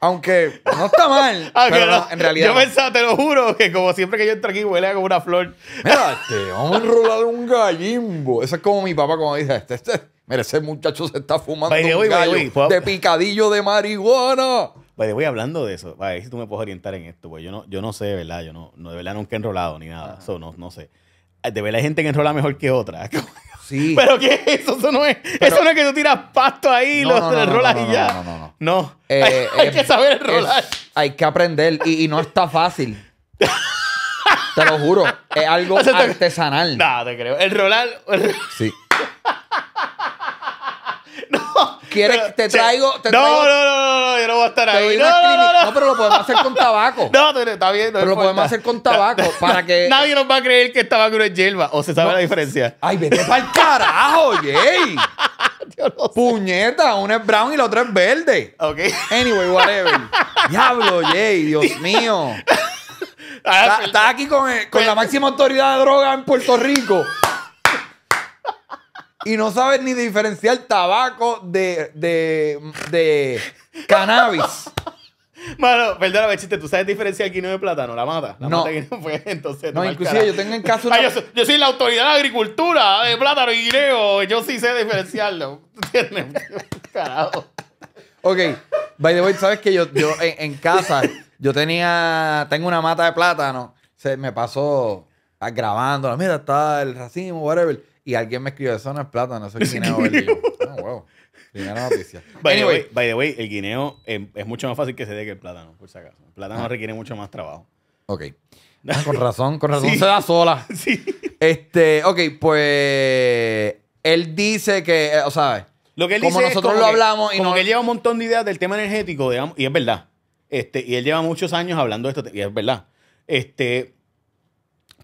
Aunque no está mal, ah, pero no, en realidad. Yo pensaba, te lo juro, que como siempre que yo entro aquí huele a como una flor. Mira, te este, vamos a enrolar un gallimbo. Eso es como mi papá, como dice, este, este, Mira, ese muchacho se está fumando un gallo de picadillo de marihuana. voy hablando de eso. A ver si tú me puedes orientar en esto, pues yo no, yo no sé, verdad. Yo no, no, de verdad nunca he enrolado ni nada. Eso no, sé. Ah, de verdad hay gente que enrola mejor que otra. [laughs] Sí. Pero qué eso, eso no es. eso no es que tú tiras pasto ahí y lo enrolas y ya. No, no, no. No. Eh, [laughs] hay, eh, que saber enrolar. hay que aprender. Y, no está fácil. te lo juro. Es algo [laughs] artesanal. No, te creo. Enrolar. El... Sí. ¿Quieres? Te traigo. Te no, no, no, no, yo no voy a estar ahí. No, pero lo podemos hacer con tabaco. [laughs] No, está bien. pero lo podemos hacer con tabaco [laughs] Nadie nos va a creer que esta vacuna es hierba. O se sabe la diferencia. Ay, vete para el carajo, Jay. [laughs] Puñeta, Uno una es brown y la otra es verde. Ok. Anyway, whatever. Diablo, Jay, Dios mío. Ah, Estás aquí con, con la pues- máxima autoridad de droga en Puerto Rico y no sabes ni diferenciar tabaco de, de, de cannabis. Mano, perdóname, chiste, ¿tú sabes diferenciar guineo de plátano? La mata. La no. mata guineo, [laughs] pues, entonces. No, inclusive yo tengo en casa Una... yo, soy, la autoridad de agricultura de plátano y guineo. Yo sí sé diferenciarlo. [laughs] Carajo. Ok, by the way, ¿sabes que Yo, yo en, casa, yo tenía. Tengo una mata de plátano. Se me pasó ah, grabando. Mira, está el racimo, whatever. Y alguien me escribió, eso no es plátano, eso es guineo. guineo. Oh, wow. Primera noticia. [laughs] By, the way, el guineo eh, es, mucho más fácil que se dé que el plátano, por si acaso. El plátano ah. requiere mucho más trabajo. Ok. [laughs] Ah, con razón, con razón se da sola. [laughs] Sí. Este, ok, pues él dice que, eh, o sea, lo que él como nosotros lo hablamos y como que él lleva un montón de ideas del tema energético, digamos, y es verdad. Este, y él lleva muchos años hablando de esto, y es verdad. Este,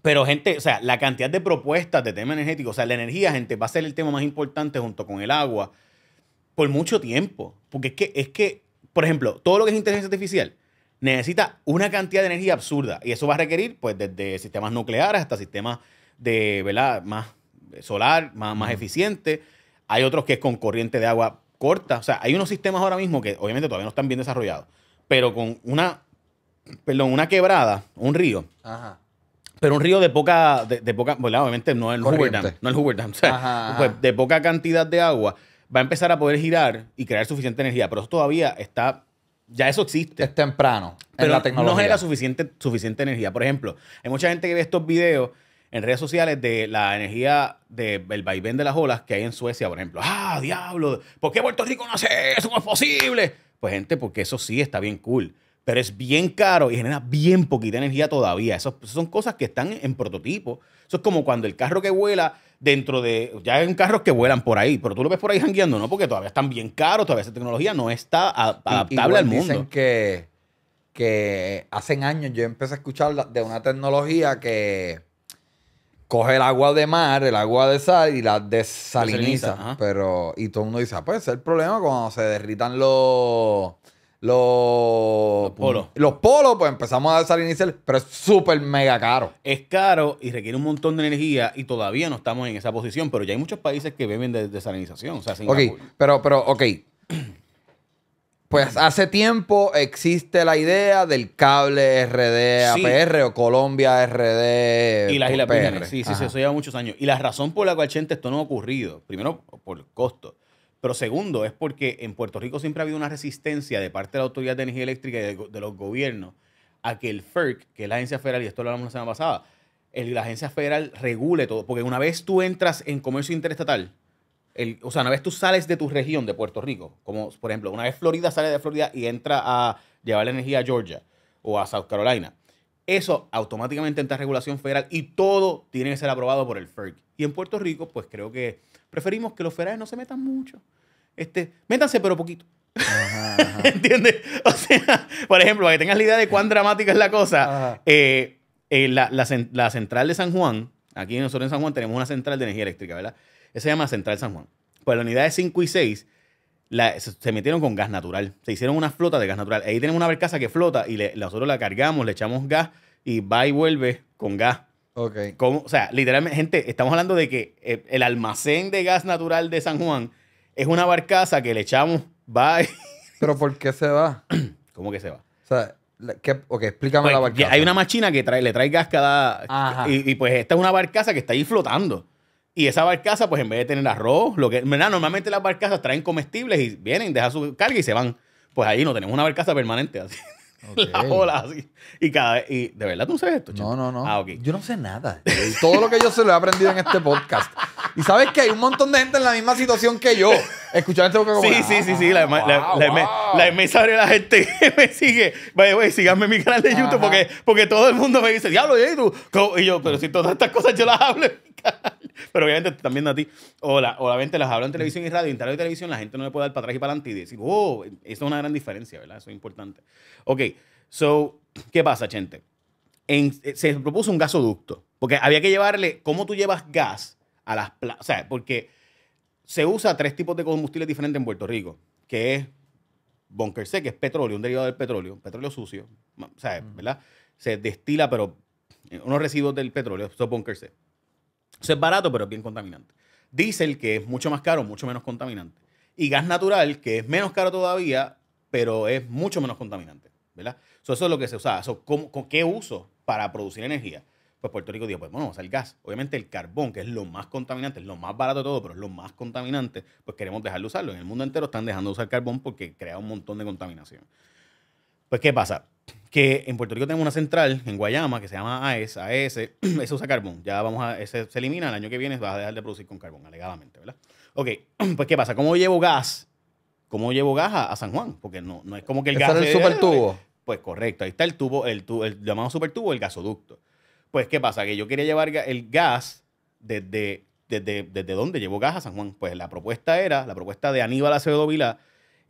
pero, gente, o sea, la cantidad de propuestas de tema energético, o sea, la energía, gente, va a ser el tema más importante junto con el agua por mucho tiempo. Porque es que, es que, por ejemplo, todo lo que es inteligencia artificial necesita una cantidad de energía absurda. Y eso va a requerir, pues, desde sistemas nucleares hasta sistemas de, ¿verdad?, más solar, más, más eficiente. Hay otros que es con corriente de agua corta. O sea, hay unos sistemas ahora mismo que obviamente todavía no están bien desarrollados, pero con una, perdón, una quebrada, un río. Ajá pero un río de poca, de, obviamente no el no el de poca cantidad de agua, va a empezar a poder girar y crear suficiente energía, pero eso todavía está, ya eso existe. Es temprano, pero en la tecnología. no genera suficiente, suficiente energía. Por ejemplo, hay mucha gente que ve estos videos en redes sociales de la energía del vaivén de las olas que hay en Suecia, por ejemplo. ¡Ah, diablo! ¿Por qué Puerto Rico no hace eso? ¿Cómo es posible? Pues gente, porque eso sí está bien cool pero es bien caro y genera bien poquita energía todavía. Esas son cosas que están en prototipo. Eso es como cuando el carro que vuela dentro de... Ya hay carros que vuelan por ahí, pero tú lo ves por ahí jangueando, ¿no? Porque todavía están bien caros, todavía esa tecnología no está adaptable al mundo. Dicen que, que hace años yo empecé a escuchar de una tecnología que coge el agua de mar, el agua de sal y la desaliniza. pero, y todo el mundo dice, ah, pues es el problema cuando se derritan los los, polos. Los polos, pues empezamos a desalinizar, pero es súper mega caro. Es caro y requiere un montón de energía y todavía no estamos en esa posición, pero ya hay muchos países que beben de desalinización. ok, pero, pero, ok. Pues hace tiempo existe la idea del cable RD APR o Colombia RD. Y las Sí, sí, sí, eso lleva muchos años. Y la razón por la cual, Chente esto no ha ocurrido, primero por el costo. Pero segundo, es porque en Puerto Rico siempre ha habido una resistencia de parte de la Autoridad de Energía Eléctrica y de, los gobiernos a que el FERC, que es la agencia federal, y esto lo hablamos la semana pasada, la agencia federal regule todo. Porque una vez tú entras en comercio interestatal, el, o sea, una vez tú sales de tu región de Puerto Rico, como por ejemplo, una vez Florida sale de Florida y entra a llevar la energía a Georgia o a South Carolina, eso automáticamente entra a regulación federal y todo tiene que ser aprobado por el FERC. Y en Puerto Rico, pues creo que preferimos que los federales no se metan mucho. Este, métanse, pero poquito. entiende [laughs] ¿Entiendes? O sea, por ejemplo, para que tengas la idea de cuán dramática es la cosa, eh, eh, la, central de San Juan, aquí nosotros en San Juan tenemos una central de energía eléctrica, ¿verdad? Esa se llama Central San Juan. Pues la unidad de 5 y 6 se, metieron con gas natural. Se hicieron una flota de gas natural. Ahí tenemos una barcaza que flota y nosotros la cargamos, le echamos gas y va y vuelve con gas Ok. Como, o sea, literalmente, gente, estamos hablando de que eh, el, almacén de gas natural de San Juan es una barcaza que le echamos, bye. [laughs] ¿Pero por qué se va? [clears throat] ¿Cómo que se va? O sea, ¿qué, ok, explícame pues, la barcaza. Hay una máquina que trae, le trae gas cada... Y, pues esta es una barcaza que está ahí flotando. Y esa barcaza, pues en vez de tener arroz, lo que... normalmente las barcazas traen comestibles y vienen, dejan su carga y se van. Pues ahí no tenemos una barcaza permanente así. Okay. [laughs] La así. Y cada vez, y de verdad tú sabes esto, No, no, no. Ah, yo no sé nada. Todo lo que yo se lo he aprendido en este podcast. Y sabes que hay un montón de gente en la misma situación que yo. Escuchando este podcast. Sí, sí, sí, sí. La, wow, la, wow. la, la, gente me sigue. Vaya, güey, síganme en mi canal de YouTube porque, porque todo el mundo me dice, diablo, ¿y tú? Y yo, pero si todas estas cosas yo las hablo [laughs] Pero obviamente también a ti. O, la, las hablo en televisión y radio, en televisión, la gente no le puede dar para atrás y para adelante y decir, oh, eso es una gran diferencia, ¿verdad? Eso es importante. Ok, so, ¿qué pasa, gente? Eh, se propuso un gasoducto, porque había que llevarle, ¿cómo tú llevas gas a las plazas? O sea, porque se usa tres tipos de combustibles diferentes en Puerto Rico, que es bunker C, que es petróleo, un derivado del petróleo, petróleo sucio, o sea, ¿verdad? Se destila, pero eh, unos residuos del petróleo, son bunker C. Eso es barato, pero es bien contaminante. Diesel, que es mucho más caro, mucho menos contaminante. Y gas natural, que es menos caro todavía, pero es mucho menos contaminante. ¿Verdad? eso es lo que se usa. eso ¿Con qué uso para producir energía? Pues Puerto Rico dijo, pues bueno, vamos el gas. Obviamente el carbón, que es lo más contaminante, es lo más barato de todo, pero es lo más contaminante, pues queremos dejarlo de usarlo. En el mundo entero están dejando de usar carbón porque crea un montón de contaminación. Pues, ¿qué pasa? que en Puerto Rico tenemos una central en Guayama que se llama AES, AES, [clears throat] eso usa carbón. Ya vamos a, ese se elimina el año que viene, vas a dejar de producir con carbón, alegadamente, ¿verdad? Ok, [clears throat] pues ¿qué pasa? ¿Cómo llevo gas? ¿Cómo llevo gas a, San Juan? Porque no, no es como que el gas. Es el supertubo. Pues correcto, ahí está el tubo, el, el llamado supertubo, el gasoducto. Pues, ¿qué pasa? Que yo quería llevar el gas desde, desde, desde dónde llevo gas a San Juan. Pues la propuesta era, la propuesta de Aníbal Acevedo Vila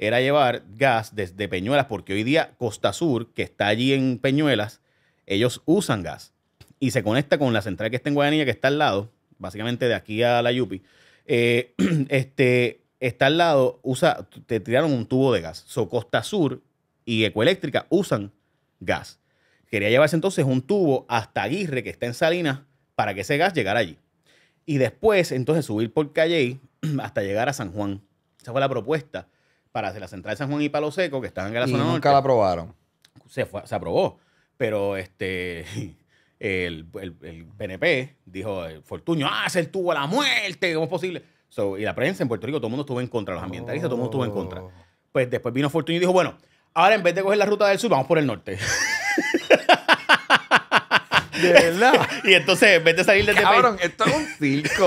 era llevar gas desde Peñuelas, porque hoy día Costa Sur, que está allí en Peñuelas, ellos usan gas y se conecta con la central que está en Guayanilla, que está al lado, básicamente de aquí a la Yupi. Eh, [clears throat] este, está al lado, usa, te tiraron un tubo de gas. So, Costa Sur y Ecoeléctrica usan gas. Quería llevarse entonces un tubo hasta Aguirre, que está en Salinas, para que ese gas llegara allí. Y después, entonces, subir por Calle [clears throat] hasta llegar a San Juan. Esa fue la propuesta para la central de San Juan y Palo Seco, que estaban en la y nunca la aprobaron. Se, aprobó, pero este [laughs] el, PNP dijo, eh, Fortunio, Fortuño, ah, se el la muerte, ¿cómo es posible? y la prensa en Puerto Rico, todo el mundo estuvo en contra, los ambientalistas, todo el mundo estuvo en contra. Oh. Pues después vino Fortuño y dijo, bueno, ahora en vez de coger la ruta del sur, vamos por el norte. [laughs] De verdad. [laughs] y entonces, en vez de salir desde en vez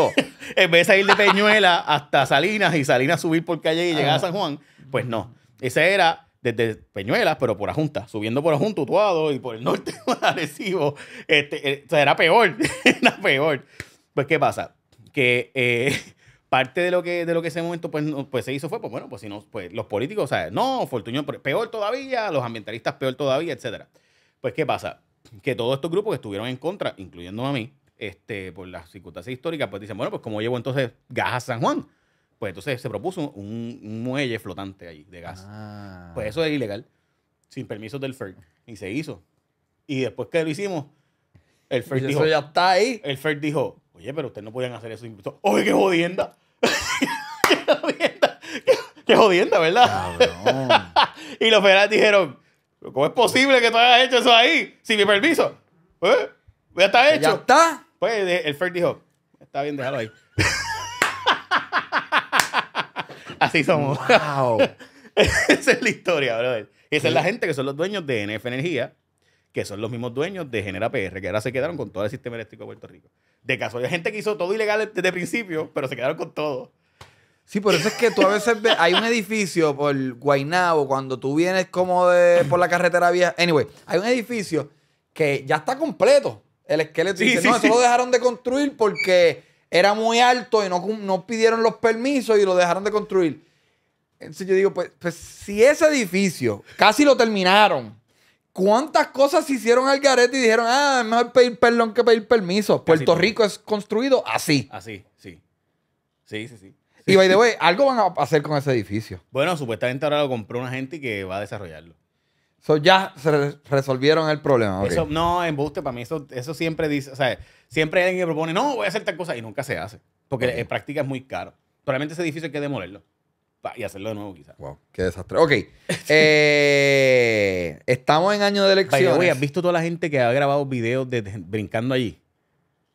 de salir de Peñuela hasta Salinas y Salinas subir por calle y llegar a San Juan, pues no. Ese era desde Peñuelas, pero por la Junta, subiendo por la Junta, Utuado y por el norte, más [laughs] Este, eh, era peor, [laughs] era peor. Pues, ¿qué pasa? Que eh, [laughs] parte de lo que, de lo que ese momento pues, pues se hizo fue, pues bueno, pues si no, pues los políticos, o sea, no, Fortuño pues, peor todavía, los ambientalistas peor todavía, etcétera. Pues, ¿qué pasa? Que todos estos grupos que estuvieron en contra, incluyendo a mí, este, por las circunstancias históricas, pues dicen, bueno, pues como llevo entonces Gaja San Juan? Pues entonces se propuso un, muelle flotante ahí de gas. Ah. Pues eso es ilegal, sin permisos del FERC. Y se hizo. Y después que lo hicimos, el FERC dijo... Eso ya está ahí. El FERC dijo, oye, pero ustedes no podían hacer eso. Oye, qué jodienda. [laughs] qué jodienda. Qué jodienda, ¿verdad? Cabrón. [laughs] y los federales dijeron, ¿cómo es posible que tú hayas hecho eso ahí sin mi permiso? ¿Eh? Ya está hecho. Ya está. Pues el FERC dijo, está bien, déjalo ahí. [laughs] Así somos. ¡Wow! [laughs] Esa es la historia, brother. esa es la gente que son los dueños de NF Energía, que son los mismos dueños de Genera PR, que ahora se quedaron con todo el sistema eléctrico de Puerto Rico. De caso, hay gente que hizo todo ilegal desde el principio, pero se quedaron con todo. Sí, por eso es que tú a veces ves, hay un edificio por Guainabo cuando tú vienes como de por la carretera vieja. Anyway, hay un edificio que ya está completo. El esqueleto sí, dice, no, sí. eso lo dejaron de construir porque era muy alto y no, no pidieron los permisos y lo dejaron de construir. Entonces yo digo, pues, pues, si ese edificio casi lo terminaron, ¿cuántas cosas se hicieron al garete y dijeron, ah, es mejor pedir perdón que pedir permiso? Puerto Rico es construido así. Así, sí. Sí, sí, sí. Sí. Y by the way, algo van a hacer con ese edificio. Bueno, supuestamente ahora lo compró una gente que va a desarrollarlo. So, ya se resolvieron el problema. Eso, no, embuste, para mí eso, eso siempre dice, o sea, siempre alguien que propone, no, voy a hacer tal cosa y nunca se hace. Porque en práctica es muy caro. Probablemente es difícil que demolerlo y hacerlo de nuevo quizás. Wow, qué desastre. Ok. [laughs] Eh, estamos en año de elecciones. Oye, ¿has visto toda la gente que ha grabado videos de, brincando allí?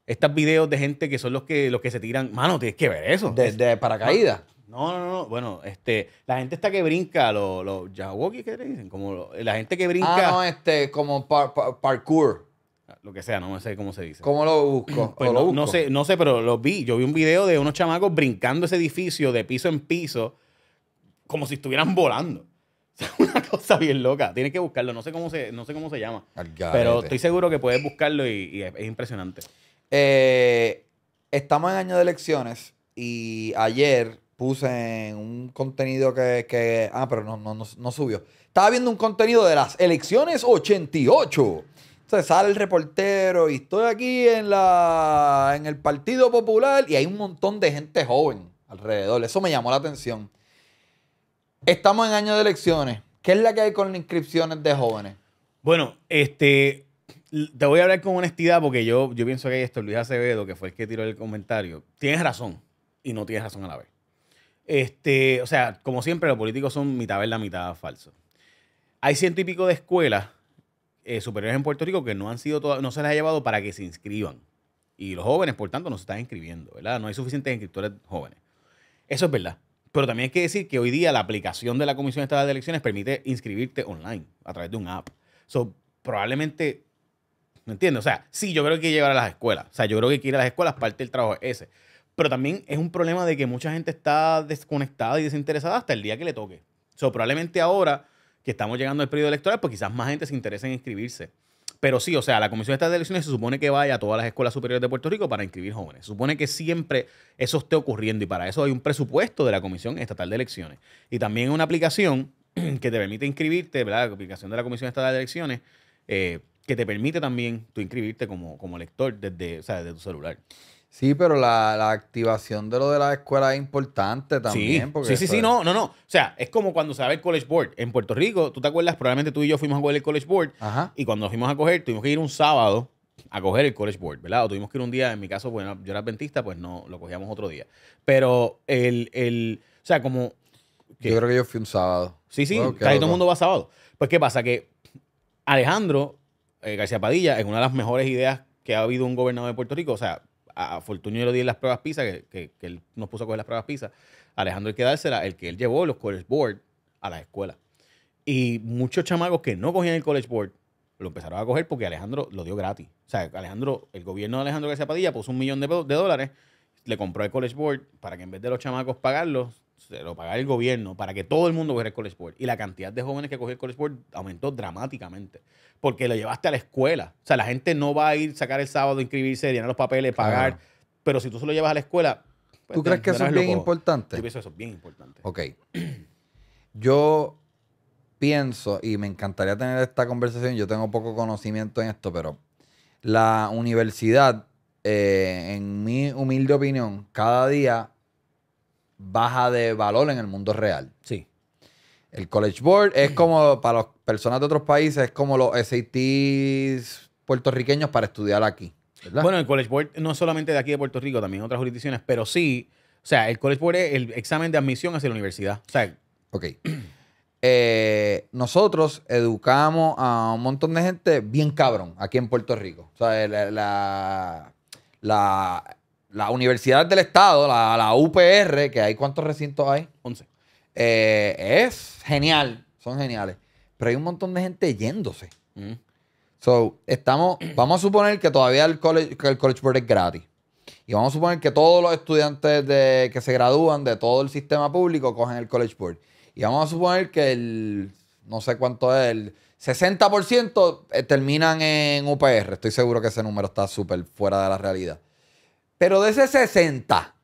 Estos videos de gente que son los que, los que se tiran. Mano, tienes que ver eso. Desde de paracaídas. No, no, no. Bueno, este, la gente está que brinca, los lo, ¿qué te dicen? Como la gente que brinca, Ah, no, este, como parkour. lo que sea, no sé cómo se dice. ¿Cómo lo busco? [clears throat] Pues no, sé, no sé, pero lo vi. Yo vi un video de unos chamacos brincando ese edificio de piso en piso, como si estuvieran volando. O [laughs] Una cosa bien loca. Tienes que buscarlo. No sé cómo se, no sé cómo se llama. Pero estoy seguro que puedes buscarlo y, es, impresionante. Eh, estamos en año de elecciones y ayer puse en un contenido que, ah, pero no, no, no, subió. Estaba viendo un contenido de las elecciones 88. Entonces sale el reportero y estoy aquí en, la, en el Partido Popular y hay un montón de gente joven alrededor. Eso me llamó la atención. Estamos en año de elecciones. ¿Qué es la que hay con las inscripciones de jóvenes? Bueno, este, te voy a hablar con honestidad porque yo, yo pienso que esto, Luis Acevedo, que fue el que tiró el comentario, tienes razón y no tienes razón a la vez. Este, o sea, como siempre, los políticos son mitad verdad, mitad falso. Hay ciento y pico de escuelas eh, superiores en Puerto Rico que no han sido no se les ha llevado para que se inscriban. Y los jóvenes, por tanto, no se están inscribiendo, ¿verdad? No hay suficientes inscriptores jóvenes. Eso es verdad. Pero también hay que decir que hoy día la aplicación de la Comisión Estatal de Elecciones permite inscribirte online a través de un app. So, probablemente, ¿me entiendes? O sea, sí, yo creo que hay que llevar a las escuelas. O sea, yo creo que hay que ir a las escuelas, parte del trabajo es ese. Pero también es un problema de que mucha gente está desconectada y desinteresada hasta el día que le toque. So, probablemente ahora que estamos llegando al periodo electoral, pues quizás más gente se interese en inscribirse. Pero sí, o sea, la Comisión Estatal de elecciones se supone que vaya a todas las escuelas superiores de Puerto Rico para inscribir jóvenes. Se supone que siempre eso esté ocurriendo y para eso hay un presupuesto de la Comisión Estatal de Elecciones. Y también una aplicación [clears throat] que te permite inscribirte, ¿verdad? La aplicación de la Comisión Estatal de Elecciones, eh, que te permite también tú inscribirte como, como lector desde, desde tu celular. Sí, pero la, activación de lo de la escuela es importante también. Sí, sí, sí, no, no, no. O sea, es como cuando se va el College Board. En Puerto Rico, tú te acuerdas, probablemente tú y yo fuimos a coger el College Board. Y cuando nos fuimos a coger, tuvimos que ir un sábado a coger el College Board, ¿verdad? O tuvimos que ir un día, en mi caso, bueno, pues, yo era adventista, pues no, lo cogíamos otro día. Pero el, el o sea, como... Yo creo que yo fui un sábado. Sí, sí, casi todo el mundo va sábado. Pues, ¿qué pasa? Que Alejandro eh, García Padilla, es una de las mejores ideas que ha habido un gobernador de Puerto Rico, o sea, a, Fortunio lo di las pruebas PISA, que, él nos puso a coger las pruebas PISA. Alejandro hay que dársela, el que él llevó los College Board a la escuela. Y muchos chamacos que no cogían el College Board lo empezaron a coger porque Alejandro lo dio gratis. O sea, Alejandro, el gobierno de Alejandro García Padilla puso un millón de, de dólares, le compró el College Board para que en vez de los chamacos pagarlos, se lo pagaba el gobierno para que todo el mundo cogiera el college board. Y la cantidad de jóvenes que coge el college board aumentó dramáticamente. Porque lo llevaste a la escuela. O sea, la gente no va a ir a sacar el sábado, inscribirse, llenar los papeles, pagar. Pero si tú se lo llevas a la escuela. Pues, ¿Tú crees que eso es bien importante? Yo pienso eso es bien importante. Ok. [clears throat] Yo pienso, y me encantaría tener esta conversación, yo tengo poco conocimiento en esto, pero la universidad, eh, en mi humilde opinión, cada día baja de valor en el mundo real. Sí. El College Board es como, para las personas de otros países, es como los SATs puertorriqueños para estudiar aquí. Bueno, el College Board no es solamente de aquí de Puerto Rico, también en otras jurisdicciones, pero sí, o sea, el College Board es el examen de admisión hacia la universidad. ok. [clears throat] Eh, nosotros educamos a un montón de gente bien cabrón aquí en Puerto Rico. O sea, la la Universidad del Estado, la, UPR, que hay cuántos recintos hay, 11, eh, es genial, son geniales, pero hay un montón de gente yéndose. Mm. So, estamos, [clears throat] vamos a suponer que todavía el college, el college board es gratis. Y vamos a suponer que todos los estudiantes que se gradúan de todo el sistema público cogen el College Board. Y vamos a suponer que el, no sé cuánto es, el 60% eh, terminan en UPR. Estoy seguro que ese número está súper fuera de la realidad. Pero de ese 60,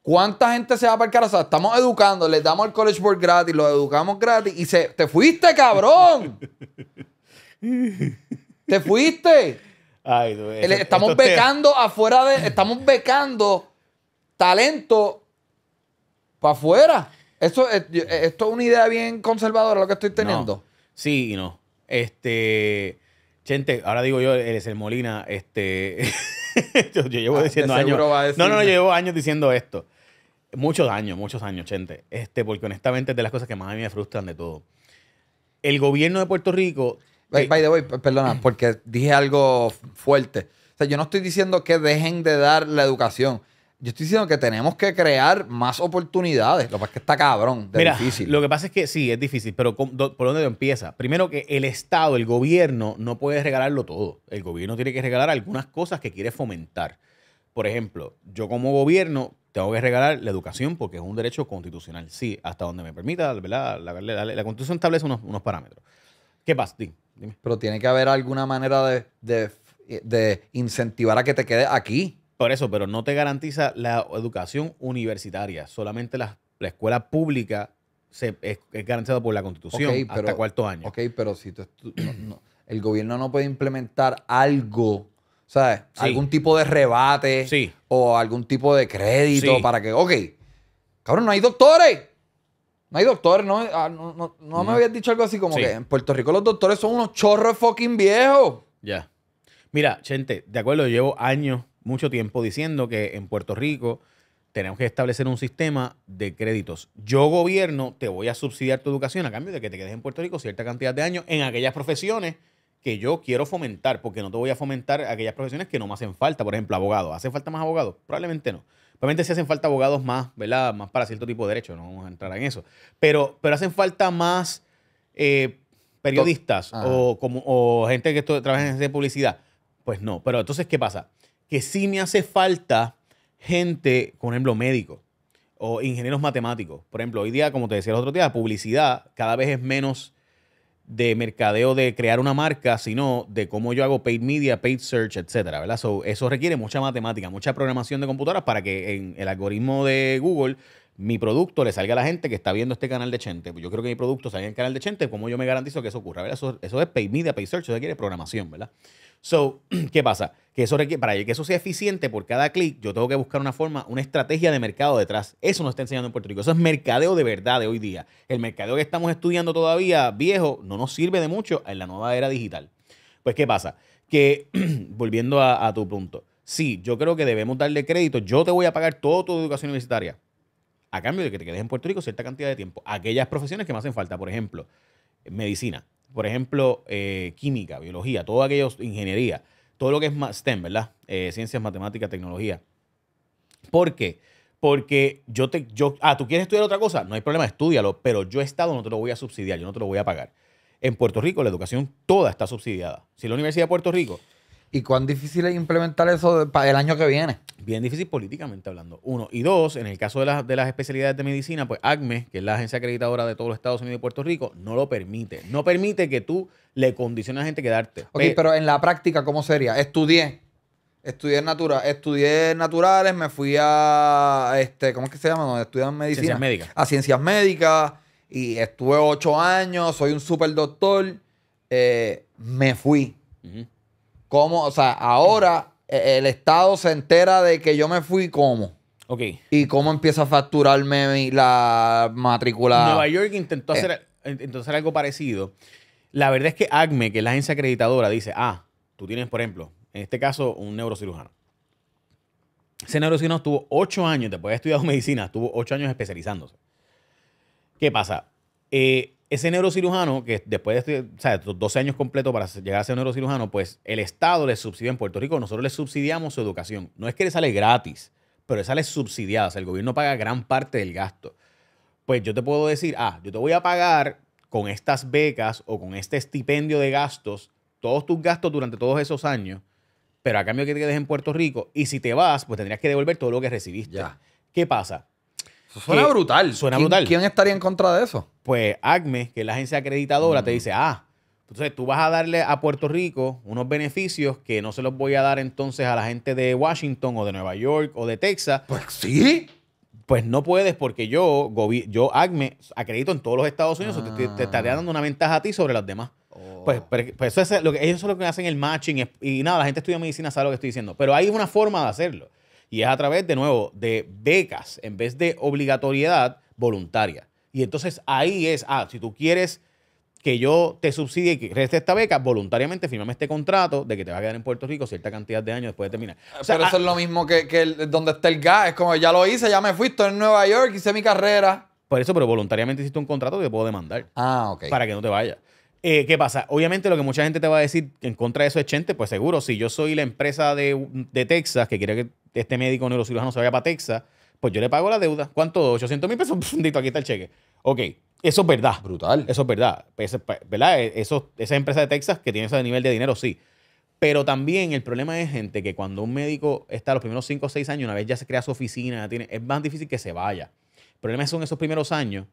¿cuánta gente se va para el sea, Estamos educando, les damos el College Board gratis, lo educamos gratis y se, te fuiste, cabrón. te fuiste. Ay, estamos becando afuera de. Estamos becando talento para afuera. Esto, eh, esto es una idea bien conservadora lo que estoy teniendo. Sí y no. Este. Gente, ahora digo yo, eres el Molina, este. [laughs] yo, llevo ah, diciendo años. No, no, yo llevo años diciendo esto. Muchos años, muchos años, gente Este, porque honestamente es de las cosas que más a mí me frustran de todo. El gobierno de Puerto Rico. Eh, perdona, porque dije algo fuerte. O sea, yo no estoy diciendo que dejen de dar la educación. Yo estoy diciendo que tenemos que crear más oportunidades. Lo que pasa es que está cabrón, de Lo que pasa es que sí, es difícil, pero ¿por dónde empieza? Primero que el Estado, el gobierno, no puede regalarlo todo. El gobierno tiene que regalar algunas cosas que quiere fomentar. Por ejemplo, yo como gobierno tengo que regalar la educación porque es un derecho constitucional. Sí, hasta donde me permita, ¿verdad? La, la, constitución establece unos, parámetros. ¿Qué pasa? Dime, Pero tiene que haber alguna manera de, de incentivar a que te quedes aquí. Por eso, pero no te garantiza la educación universitaria. Solamente la, escuela pública se, es, garantizada por la Constitución hasta cuarto año. Ok, pero si el gobierno no puede implementar algo, ¿sabes? Algún tipo de rebate o algún tipo de crédito para que, ok, cabrón, no hay doctores. No hay doctores, no, ah, no me habías dicho algo así como que en Puerto Rico los doctores son unos chorros fucking viejos. Ya. Mira, gente, de acuerdo, llevo años mucho tiempo diciendo que en Puerto Rico tenemos que establecer un sistema de créditos. Yo, gobierno, te voy a subsidiar tu educación a cambio de que te quedes en Puerto Rico cierta cantidad de años en aquellas profesiones que yo quiero fomentar, porque no te voy a fomentar aquellas profesiones que no me hacen falta, por ejemplo, abogados. ¿Hacen falta más abogados? Probablemente no. Probablemente sí hacen falta abogados más, ¿verdad? Más para cierto tipo de derecho, no vamos a entrar en eso. Pero, pero hacen falta más eh, periodistas ah. o, como, gente que trabaja en publicidad. Pues no, pero entonces, ¿qué pasa? que sí me hace falta gente, por ejemplo, médico o ingenieros matemáticos. Por ejemplo, hoy día, como te decía el otro día, publicidad cada vez es menos de mercadeo de crear una marca, sino de cómo yo hago paid media, paid search, etcétera, ¿verdad? eso requiere mucha matemática, mucha programación de computadoras para que en el algoritmo de Google mi producto le salga a la gente que está viendo este canal de Chente. Pues yo creo que mi producto salga en el canal de Chente, ¿cómo yo me garantizo que eso ocurra? Eso, eso es paid media, paid search, eso requiere programación, ¿verdad? So, [clears throat] ¿qué pasa? Que eso para que eso sea eficiente por cada clic, yo tengo que buscar una forma, una estrategia de mercado detrás. Eso nos está enseñando en Puerto Rico. Eso es mercadeo de verdad de hoy día. El mercadeo que estamos estudiando todavía, viejo, no nos sirve de mucho en la nueva era digital. Pues, ¿qué pasa? Que, [clears throat] volviendo a, tu punto, sí, yo creo que debemos darle crédito. Yo te voy a pagar toda tu educación universitaria a cambio de que te quedes en Puerto Rico cierta cantidad de tiempo. Aquellas profesiones que me hacen falta, por ejemplo, medicina por ejemplo, eh, química, biología, todo aquello, ingeniería, todo lo que es STEM, ¿verdad? Eh, ciencias, matemáticas, tecnología. ¿Por qué? Porque yo te. Yo, ah, ¿tú quieres estudiar otra cosa? No hay problema, estúdialo. pero yo, Estado, no te lo voy a subsidiar, yo no te lo voy a pagar. En Puerto Rico, la educación toda está subsidiada. Si la Universidad de Puerto Rico ¿Y cuán difícil es implementar eso para el año que viene? Bien difícil políticamente hablando. Uno. Y dos, en el caso de las, especialidades de medicina, pues ACME, que es la agencia acreditadora de todos los Estados Unidos y Puerto Rico, no lo permite. No permite que tú le condiciones a gente quedarte. Ok, pero en la práctica, ¿cómo sería? Estudié. Estudié natural, estudié naturales, me fui a este, ¿cómo es que se llama? Donde estudian medicina. Ciencias médicas. A ciencias médicas. Y estuve ocho años, soy un super doctor. Eh, me fui. ¿Cómo? O sea, ahora eh, el Estado se entera de que yo me fui, ¿cómo? Ok. ¿Y cómo empieza a facturarme la matrícula? Nueva York intentó hacer, eh. entonces algo parecido. La verdad es que ACME, que es la agencia acreditadora, dice, ah, tú tienes, por ejemplo, en este caso, un neurocirujano. Ese neurocirujano estuvo ocho años, después de estudiar estudiado medicina, estuvo ocho años especializándose. ¿Qué pasa? Eh, ese neurocirujano, que después de o 12 años completos para llegar a ser neurocirujano, pues el Estado le subsidia en Puerto Rico, nosotros le subsidiamos su educación. No es que le sale gratis, pero le sale subsidiada, o sea, el gobierno paga gran parte del gasto. Pues yo te puedo decir, ah, yo te voy a pagar con estas becas o con este estipendio de gastos, todos tus gastos durante todos esos años, pero a cambio que te quedes en Puerto Rico y si te vas, pues tendrías que devolver todo lo que recibiste. ¿Qué pasa? suena brutal. Suena ¿Quién, brutal. ¿Quién estaría en contra de eso? Pues ACME, que es la agencia acreditadora, te mm. dice, ah, entonces tú vas a darle a Puerto Rico unos beneficios que no se los voy a dar entonces a la gente de Washington o de Nueva York o de Texas. Pues sí. Pues no puedes porque yo, yo ACME, acredito en todos los Estados Unidos, te, estaría ah. dando una ventaja a ti sobre las demás. Oh. Pues, pues, pues, eso es lo que ellos son lo que hacen el matching y, nada, la gente estudia medicina sabe lo que estoy diciendo, pero hay una forma de hacerlo. Y es a través, de nuevo, de becas en vez de obligatoriedad voluntaria. Y entonces ahí es, ah, si tú quieres que yo te subsidie y que reste esta beca, voluntariamente firmame este contrato de que te va a quedar en Puerto Rico cierta cantidad de años después de terminar. Pero eso ah, es lo mismo que, donde está el gas. Es como, ya lo hice, ya me fui, en Nueva York, hice mi carrera. Por eso, pero voluntariamente hiciste un contrato que te puedo demandar. Ah, ok. Para que no te vayas. Eh, ¿Qué pasa? Obviamente lo que mucha gente te va a decir en contra de eso es Chente, pues seguro, si yo soy la empresa de, de Texas que quiere que este médico neurocirujano se vaya para Texas, pues yo le pago la deuda. ¿Cuánto? 800 mil pesos. [laughs] aquí está el cheque. Ok, eso es verdad. Brutal. Eso es verdad. ¿verdad? E, eso, Esa de Texas que tiene ese nivel de dinero, sí. Pero también el problema es, gente, que cuando un médico está los primeros 5 o 6 años, una vez ya se crea su oficina, tiene, es más difícil que se vaya. El problema son esos primeros años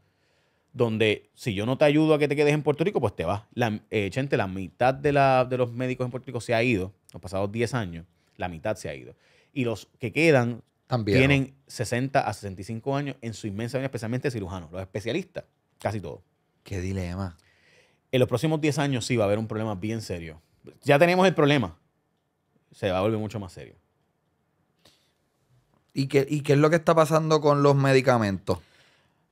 donde si yo no te ayudo a que te quedes en Puerto Rico, pues te vas. La, eh, gente, la mitad de, la, de los médicos en Puerto Rico se ha ido, los pasados 10 años, la mitad se ha ido y los que quedan tienen 60 a 65 años en su inmensa vida, especialmente cirujanos, los especialistas, casi todos. Qué dilema. En los próximos 10 años sí va a haber un problema bien serio. Ya tenemos el problema. Se va a volver mucho más serio. ¿Y qué, qué es lo que está pasando con los medicamentos?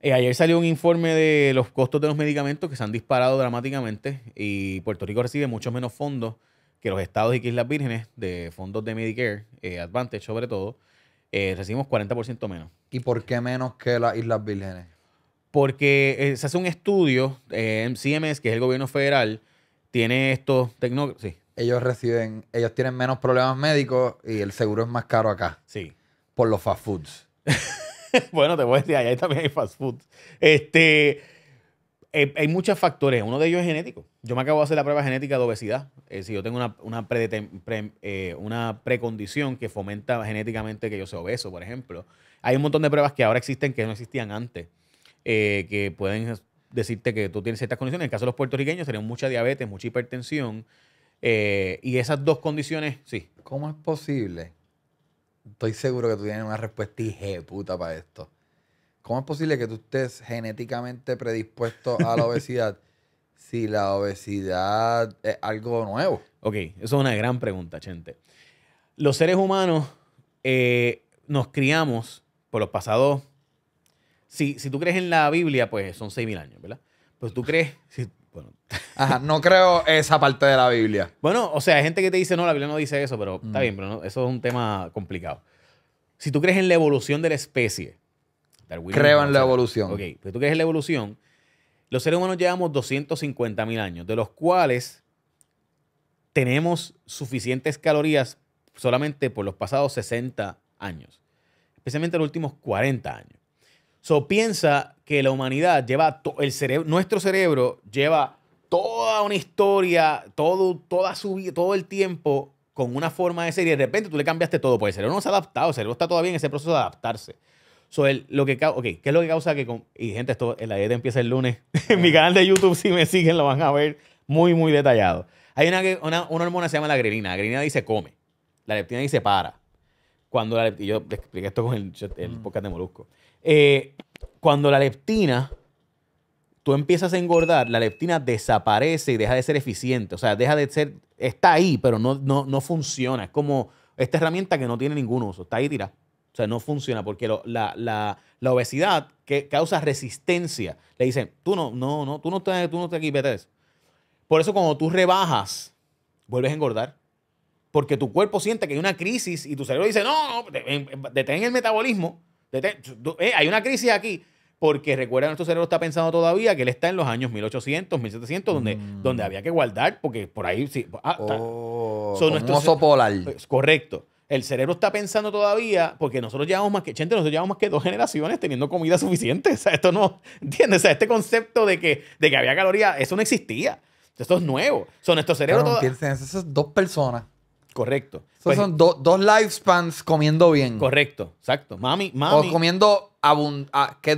Eh, ayer salió un informe de los costos de los medicamentos que se han disparado dramáticamente y Puerto Rico recibe mucho menos fondos que los estados y que islas vírgenes de fondos de Medicare, eh, Advantage sobre todo, eh, recibimos 40% menos. ¿Y por qué menos que las islas vírgenes? Porque eh, se hace un estudio en CMS, que es el gobierno federal, tiene estos tecnólogos. Sí. Ellos reciben, ellos tienen menos problemas médicos y el seguro es más caro acá. Sí. Por los fast foods. [laughs] bueno, te voy a decir, ahí también hay fast foods. Este. Eh, hay muchos factores. Uno de ellos es genético. Yo me acabo de hacer la prueba genética de obesidad. Eh, si yo tengo una, eh, una, precondición que fomenta genéticamente que yo sea obeso, por ejemplo. Hay un montón de pruebas que ahora existen que no existían antes, que pueden decirte que tú tienes ciertas condiciones. En el caso de los puertorriqueños, tenemos mucha diabetes, mucha hipertensión. y esas dos condiciones, sí. ¿Cómo es posible? Estoy seguro que tú tienes una respuesta puta para esto ¿Cómo es posible que tú estés genéticamente predispuesto a la obesidad [laughs] si la obesidad es algo nuevo? Ok, eso es una gran pregunta, gente. Los seres humanos eh, nos criamos por los pasados. Si, tú crees en la Biblia, pues son 6.000 años, ¿verdad? Pues tú crees. [laughs] bueno. Ajá, no creo esa parte de la Biblia. Bueno, o sea, hay gente que te dice, no, la Biblia no dice eso, pero está mm. bien, pero eso es un tema complicado. Si tú crees en la evolución de la especie, Darwinismo, la evolución. Ok, pero pues tú crees en la evolución. Los seres humanos llevamos 250 mil años, de los cuales tenemos suficientes calorías solamente por los pasados 60 años, especialmente los últimos 40 años. So piensa que la humanidad lleva el cerebro, nuestro cerebro lleva toda una historia, todo, toda su todo el tiempo con una forma de ser y de repente tú le cambiaste todo, pues el cerebro no se ha adaptado, el cerebro está todavía en ese proceso de adaptarse. So, lo que, okay, ¿Qué es lo que causa que... y gente, esto, en la dieta empieza el lunes. [laughs] en mi canal de YouTube, si me siguen, lo van a ver muy, muy detallado. Hay una, hormona que se llama la grelina. La grelina dice come. La leptina dice para. Cuando la, y yo te expliqué esto con el, mm. podcast de Molusco. Eh, cuando la leptina, tú empiezas a engordar, la leptina desaparece y deja de ser eficiente. O sea, deja de ser... Está ahí, pero no, no, funciona. Es como esta herramienta que no tiene ningún uso. Está ahí tirada. O sea, no funciona porque la, obesidad que causa resistencia. Le dicen, tú no, no, no, tú no estás, tú no aquí, vete Por eso cuando tú rebajas, vuelves a engordar. Porque tu cuerpo siente que hay una crisis y tu cerebro dice, no, no detén el metabolismo. Eh, hay una crisis aquí. Porque recuerda, nuestro cerebro está pensando todavía que él está en los años 1800, 1700, donde, mm. donde había que guardar, porque por ahí sí. Ah, oh, oso polar. Eh, correcto. El cerebro está pensando todavía, porque nosotros llevamos más que gente, nosotros llevamos más que dos generaciones teniendo comida suficiente. [laughs] O sea, esto no, ¿entiendes? O sea, este concepto de que, de que había calorías, eso no existía. Esto es nuevo. Son estos cerebros. esas son dos personas. Correcto. Pues, son dos lifespans comiendo bien. Correcto, exacto. Mami, mami. O comiendo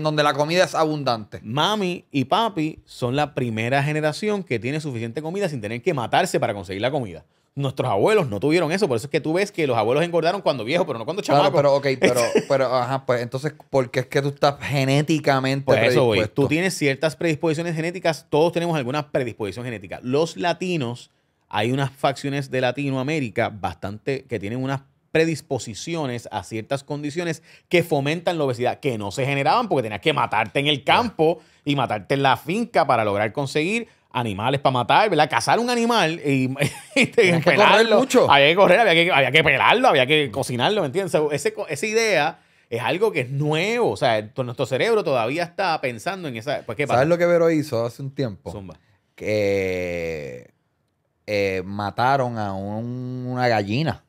donde la comida es abundante. Mami y papi son la primera generación que tiene suficiente comida sin tener que matarse para conseguir la comida. Nuestros abuelos no tuvieron eso, por eso es que tú ves que los abuelos engordaron cuando viejos, pero no cuando chamacos. Claro, pero ok, [laughs] pero, pero ajá, pues entonces, ¿por qué es que tú estás genéticamente pues Eso, Tú tienes ciertas predisposiciones genéticas, todos tenemos alguna predisposición genética. Los latinos, hay unas facciones de Latinoamérica bastante que tienen unas predisposiciones a ciertas condiciones que fomentan la obesidad, que no se generaban porque tenías que matarte en el campo y matarte en la finca para lograr conseguir animales para matar, ¿verdad? Cazar un animal y, [laughs] y pelarlo. mucho. Había que correr, había que, pelarlo, había que cocinarlo, ¿me entiendes? esa idea es algo que es nuevo. O sea, nuestro cerebro todavía está pensando en esa. Pues, ¿Sabes lo que Vero hizo hace un tiempo? Zumba. Que eh, mataron a una gallina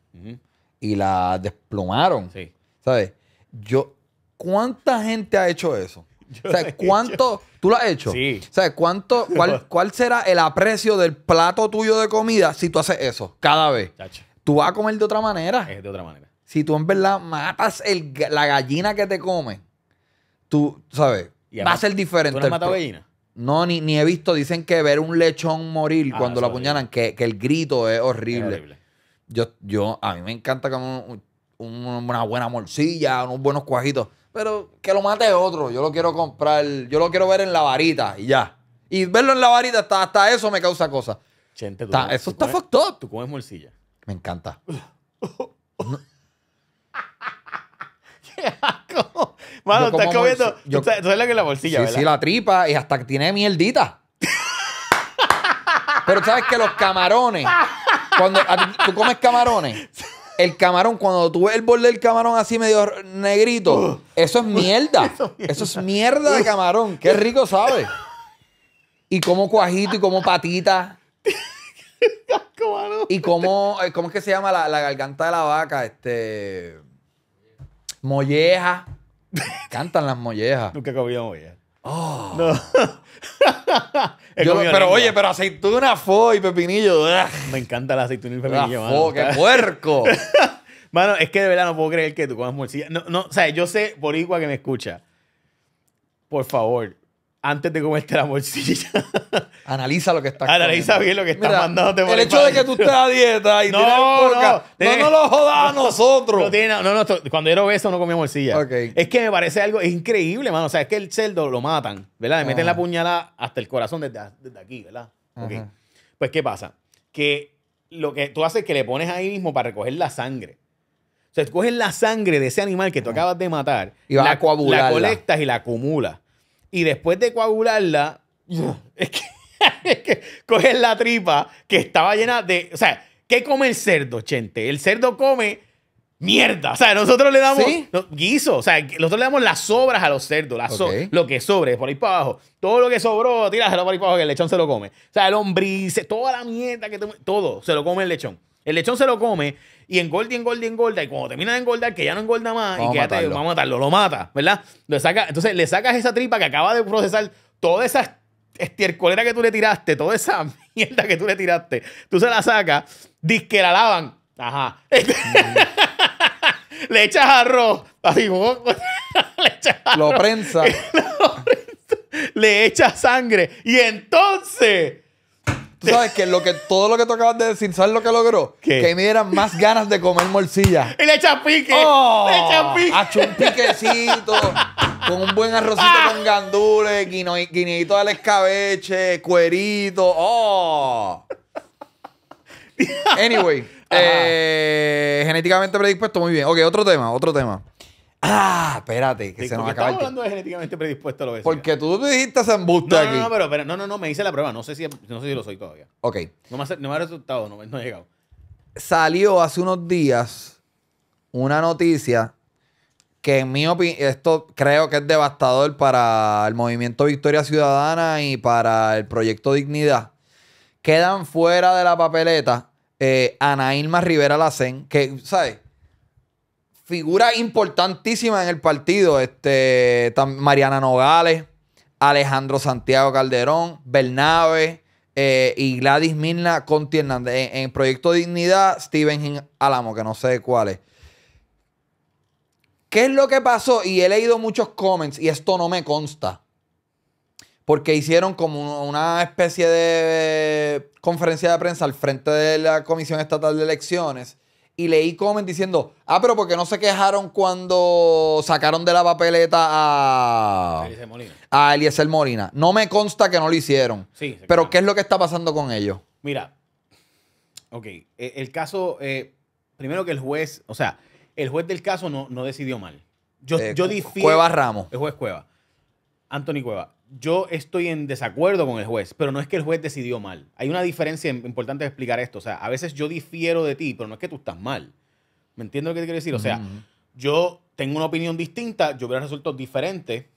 y la desplumaron, Sí. ¿Sabes? Yo. ¿Cuánta gente ha hecho eso? [laughs] ¿cuánto? ¿Tú lo has hecho? Sí. O ¿cuánto, cuál, [laughs] ¿cuál será el aprecio del plato tuyo de comida si tú haces eso cada vez? Tú vas a comer de otra manera. Es de otra manera. Si tú en verdad matas la gallina que te come, tú, ¿sabes? va a ser diferente. ¿Tú no gallina? No, ni, he visto. Dicen que ver un lechón morir ah, cuando lo apuñalan, que, el grito es horrible. Yo, yo, a mí me encanta como una buena morcilla, unos buenos cuajitos. Pero que lo mate otro. Yo lo quiero comprar, yo lo quiero ver en la varita y ya. Y verlo en la varita, hasta, eso me causa cosas. Gente, eso está fucked up. Tú comes morcilla. Me encanta. [laughs] [laughs] asco. Mano, estás comiendo. Yo, tú sabes lo que es la bolsilla sí, Sí, la tripa y hasta que tiene mierdita. [laughs] Pero sabes que los camarones. Cuando tú comes camarones. El camarón, cuando tuve el borde del camarón así medio negrito, [laughs] eso es mierda. Eso, es mierda de camarón. Qué rico sabe. Y como cuajito y como patita. [laughs] y como, eh, ¿cómo es que se llama la, garganta de la vaca? Este. Molleja. [laughs] Cantan las mollejas. Nunca comía molleja. Oh. [laughs] pero oye, pero aceituna, fo y pepinillo. Me encanta la aceituna y el pepinillo, la ¡Qué puerco! [laughs] mano, es que de verdad no puedo creer que tú comas morcilla. No, no, o sea, yo sé, por igual que me escucha. Por favor, antes de comerte la morcilla. [laughs] Analiza lo que estás Analiza bien lo que estás mandando El hecho de que tú estés a dieta y [laughs] no, no, no, no, lo jodas nosotros. [laughs] No, tiene, no, no, cuando era obeso no comía morcilla. Es que me parece algo increíble, mano. O sea, es que el cerdo lo matan, ¿verdad? Le meten la puñalada hasta el corazón desde, aquí, ¿verdad? Okay. Pues, ¿qué pasa? Que lo que tú haces es que le pones ahí mismo para recoger la sangre. O sea, coges la sangre de ese animal que tú acabas de matar, y la, a la colectas y la acumulas y después de coagularla, [laughs] es que, [laughs] cogen la tripa que estaba llena de. O sea, ¿qué come el cerdo, gente? El cerdo come mierda. O sea, nosotros le damos guiso. O sea, nosotros le damos las sobras a los cerdos, las lo que sobre, por ahí para abajo. Todo lo que sobró, tíraselo por ahí para abajo, que el lechón se lo come. O sea, el lombrices, toda la mierda que todo se lo come el lechón. El lechón se lo come y engorda, engorda, engorda. Y cuando termina de engordar, que ya no engorda más y que ya va a matarlo, lo mata, ¿verdad? saca, entonces le sacas esa tripa que acaba de procesar toda esa estiercolera que tú le tiraste, toda esa [laughs] mierda que tú le tiraste. Tú se la sacas, disque la lavan. Ajá. Mm. [laughs] le echas arroz. Así, [laughs] le echas arroz. Lo prensa. le echas sangre. Y entonces Tú sabes que, lo que todo lo que tú acabas de decir, ¿sabes lo que logró? Que me dieran más ganas de comer morcilla. Y le echa pique. Oh. le echa pique. Hacho un piquecito. con un buen arrocito con gandules, guino, guineito al escabeche, cuerito. ¡Oh! anyway, eh, genéticamente predispuesto, muy bien. Ok, otro tema, otro tema. Ah, espérate, que se nos acaba. Estamos hablando de genéticamente predispuesto a lo obesidad. Porque tú dijiste se no, no, aquí. No, no, pero, no, no, no, me hice la prueba. No sé si, no sé si lo soy todavía. Ok. No me, ha, no me ha resultado, no, he llegado. Salió hace unos días una noticia que en mi opinión, esto creo que es devastador para el movimiento Victoria Ciudadana y para el proyecto Dignidad. Quedan fuera de la papeleta eh, Rivera Lacén, que, ¿sabes? Figura importantísima en el partido. Este, Mariana Nogales, Alejandro Santiago Calderón, Bernabe eh, y Gladys Mirna Conti Hernández. En, en, Proyecto Dignidad, Steven Alamo, que no sé cuál es. ¿Qué es lo que pasó? Y he leído muchos comments y esto no me consta. Porque hicieron como una especie de conferencia de prensa al frente de la Comisión Estatal de Elecciones y leí comment diciendo, ah, pero porque no se quejaron cuando sacaron de la papeleta a, Eliezer Molina. No me consta que no lo hicieron. Sí, pero ¿qué es lo que está pasando con ellos? Mira, ok, e-, el caso, eh, primero que el juez, o sea, el juez del caso no, decidió mal. Yo, yo eh, difiero. Cueva Ramos. El juez Cueva. Anthony Cueva yo estoy en desacuerdo con el juez, pero no es que el juez decidió mal. Hay una diferencia importante de explicar esto. O sea, a veces yo difiero de ti, pero no es que tú estás mal. ¿Me entiendes lo que te quiero decir? O sea, yo tengo una opinión distinta, yo hubiera resultados diferente,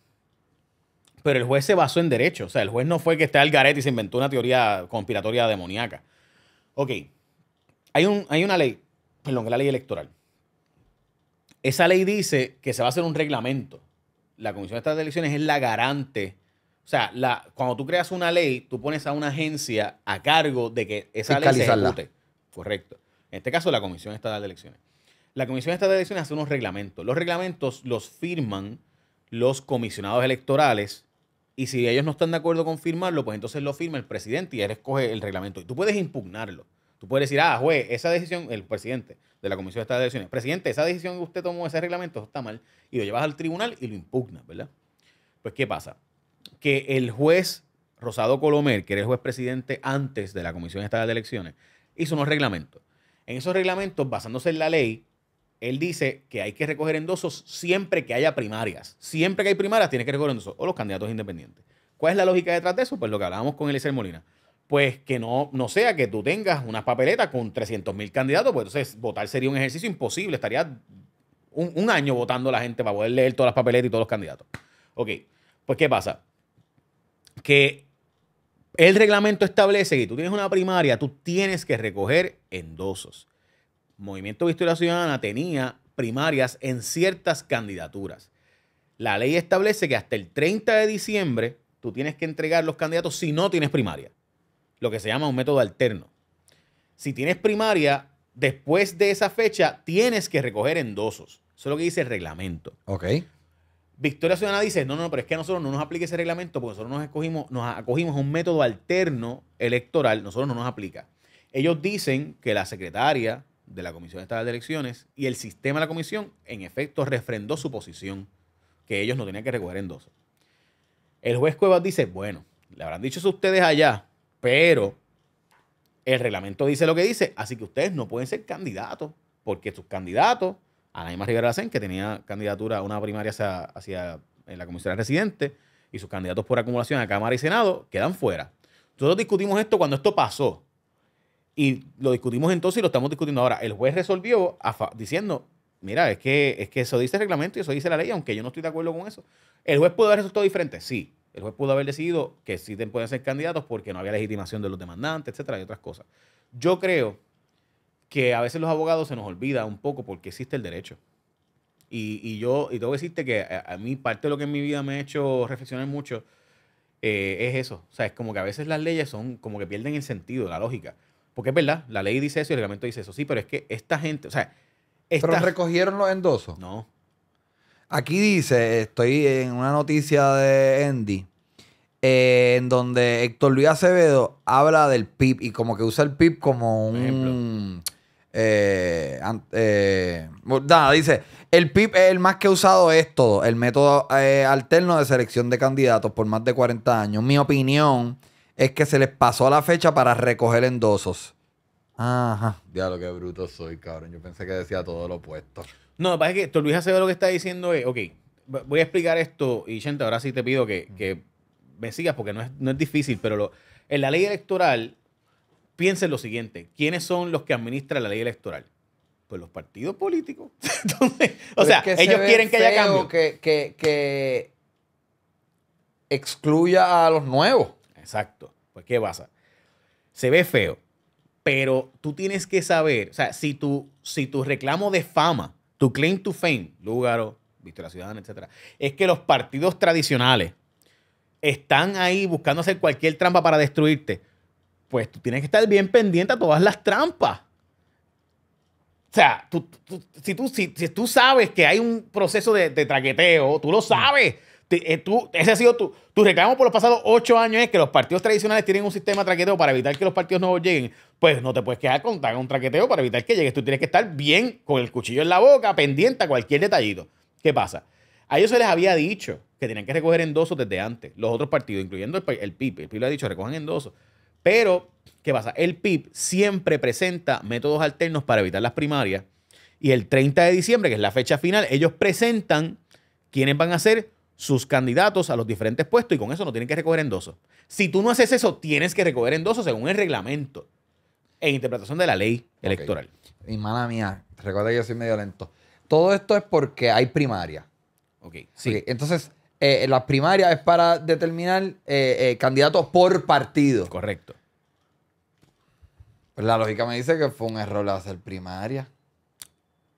pero el juez se basó en derecho. O sea, el juez no fue que esté al garete y se inventó una teoría conspiratoria demoníaca. Ok, hay, un, hay una ley, perdón, la ley electoral. Esa ley dice que se va a hacer un reglamento. La Comisión de Estas Elecciones es la garante o sea, cuando tú creas una ley, tú pones a una agencia a cargo de que esa ley se ejecute. Correcto. En este caso, la Comisión Estatal de Elecciones. La Comisión Estatal de Elecciones hace unos reglamentos. Los reglamentos los firman los comisionados electorales y si ellos no están de acuerdo con firmarlo, pues entonces lo firma el presidente y él escoge el reglamento. Y tú puedes impugnarlo. Tú puedes decir, ah, juez, esa decisión, el presidente de la Comisión Estatal de Elecciones, presidente, esa decisión que usted tomó, ese reglamento, está mal, y lo llevas al tribunal y lo impugnas, ¿verdad? Pues, ¿qué pasa? que el juez Rosado Colomer, que era el juez presidente antes de la Comisión Estatal de Elecciones, hizo unos reglamentos. En esos reglamentos, basándose en la ley, él dice que hay que recoger endosos siempre que haya primarias. Siempre que hay primarias, tiene que recoger endosos o los candidatos independientes. ¿Cuál es la lógica detrás de eso? Pues lo que hablábamos con Eliezer Molina. Pues que no, no sea que tú tengas unas papeletas con 300.000 mil candidatos, pues entonces votar sería un ejercicio imposible. estaría un, año votando la gente para poder leer todas las papeletas y todos los candidatos. Ok, pues ¿qué pasa? que el reglamento establece que tú tienes una primaria, tú tienes que recoger endosos. Movimiento la Ciudadana tenía primarias en ciertas candidaturas. La ley establece que hasta el 30 de diciembre tú tienes que entregar los candidatos si no tienes primaria, lo que se llama un método alterno. Si tienes primaria, después de esa fecha tienes que recoger endosos. Eso es lo que dice el reglamento. Ok. Victoria Ciudadana dice, no, no, pero es que a nosotros no nos aplica ese reglamento porque nosotros nos, escogimos, nos acogimos a un método alterno electoral, nosotros no nos aplica. Ellos dicen que la secretaria de la Comisión Estatal de Elecciones y el sistema de la comisión, en efecto, refrendó su posición, que ellos no tenían que recoger dos. El juez Cuevas dice, bueno, le habrán dicho eso ustedes allá, pero el reglamento dice lo que dice, así que ustedes no pueden ser candidatos, porque sus candidatos Anaima Rivera Sén, que tenía candidatura a una primaria hacia, la comisión residente, y sus candidatos por acumulación a Cámara y Senado quedan fuera. Nosotros discutimos esto cuando esto pasó. Y lo discutimos entonces y lo estamos discutiendo ahora. El juez resolvió diciendo, mira, es que, es que eso dice el reglamento y eso dice la ley, aunque yo no estoy de acuerdo con eso. ¿El juez pudo haber resultado diferente? Sí. El juez pudo haber decidido que sí pueden ser candidatos porque no había legitimación de los demandantes, etcétera, y otras cosas. Yo creo que a veces los abogados se nos olvida un poco porque existe el derecho. Y, y yo, y tengo que decirte que a, mí parte de lo que en mi vida me ha hecho reflexionar mucho eh, es eso. O sea, es como que a veces las leyes son como que pierden el sentido, la lógica. Porque es verdad, la ley dice eso y el reglamento dice eso. Sí, pero es que esta gente, o sea... ¿Pero recogieron los endosos? No. Aquí dice, estoy en una noticia de Andy, eh, en donde Héctor Luis Acevedo habla del PIB y como que usa el PIB como un... Eh, eh nada, dice, el PIB el más que usado es todo, el método eh, alterno de selección de candidatos por más de 40 años. Mi opinión es que se les pasó la fecha para recoger endosos. Ajá, diablo, que bruto soy, cabrón. Yo pensé que decía todo lo opuesto. No, lo que pasa es que Luis lo que está diciendo es, ok, voy a explicar esto y gente, ahora sí te pido que, me sigas porque no es, difícil, pero lo, en la ley electoral piensen lo siguiente, ¿quiénes son los que administran la ley electoral? Pues los partidos políticos. [laughs] o sea, ellos quieren que haya cambio. Que, que, excluya a los nuevos. Exacto. Pues, ¿qué pasa? Se ve feo, pero tú tienes que saber, o sea, si tu, si reclamo de fama, tu claim to fame, Lúgaro, Víctor la Ciudadana, etcétera, es que los partidos tradicionales están ahí buscando hacer cualquier trampa para destruirte pues tú tienes que estar bien pendiente a todas las trampas. O sea, si, tú, tú sabes que hay un proceso de, traqueteo, tú lo sabes. Eh, tú, ese ha sido tu, reclamo por los pasados ocho años es que los partidos tradicionales tienen un sistema de traqueteo para evitar que los partidos nuevos lleguen. Pues no te puedes quedar con un traqueteo para evitar que llegues. Tú tienes que estar bien con el cuchillo en la boca, pendiente a cualquier detallito. ¿Qué pasa? A ellos se les había dicho que tenían que recoger endosos desde antes. Los otros partidos, incluyendo el, el el PIB lo ha dicho, recogen endosos. Pero, ¿qué pasa? El PIB siempre presenta métodos alternos para evitar las primarias. Y el 30 de diciembre, que es la fecha final, ellos presentan quiénes van a ser sus candidatos a los diferentes puestos y con eso no tienen que recoger endosos. Si tú no haces eso, tienes que recoger endosos según el reglamento e interpretación de la ley electoral. Y mala mía, recuerda que yo soy medio lento. Todo esto es porque hay primaria. Ok, sí. entonces, la eh, las primarias es para determinar eh, eh, candidatos por partido. Correcto. Pues la lógica me dice que fue un error hacer primaria.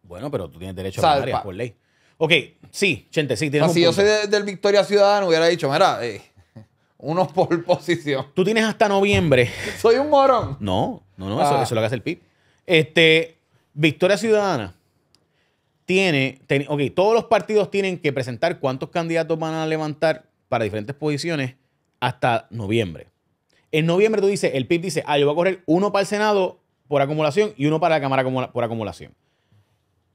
Bueno, pero tú tienes derecho a primaria por ley. Ok, sí, gente, sí, tienes Si yo soy del Victoria Ciudadana, hubiera dicho, mira, [laughs] unos por [laughs] posición. Tú tienes hasta noviembre. [laughs] soy un morón. No, no, no, eso, ah. lo que hace el PIB. Este, Victoria Ciudadana tiene, ok, todos los partidos tienen que presentar cuántos candidatos van a levantar para diferentes posiciones hasta noviembre. En noviembre tú dices, el PIB dice, ah, yo voy a correr uno para el Senado por acumulación y uno para la Cámara por acumulación.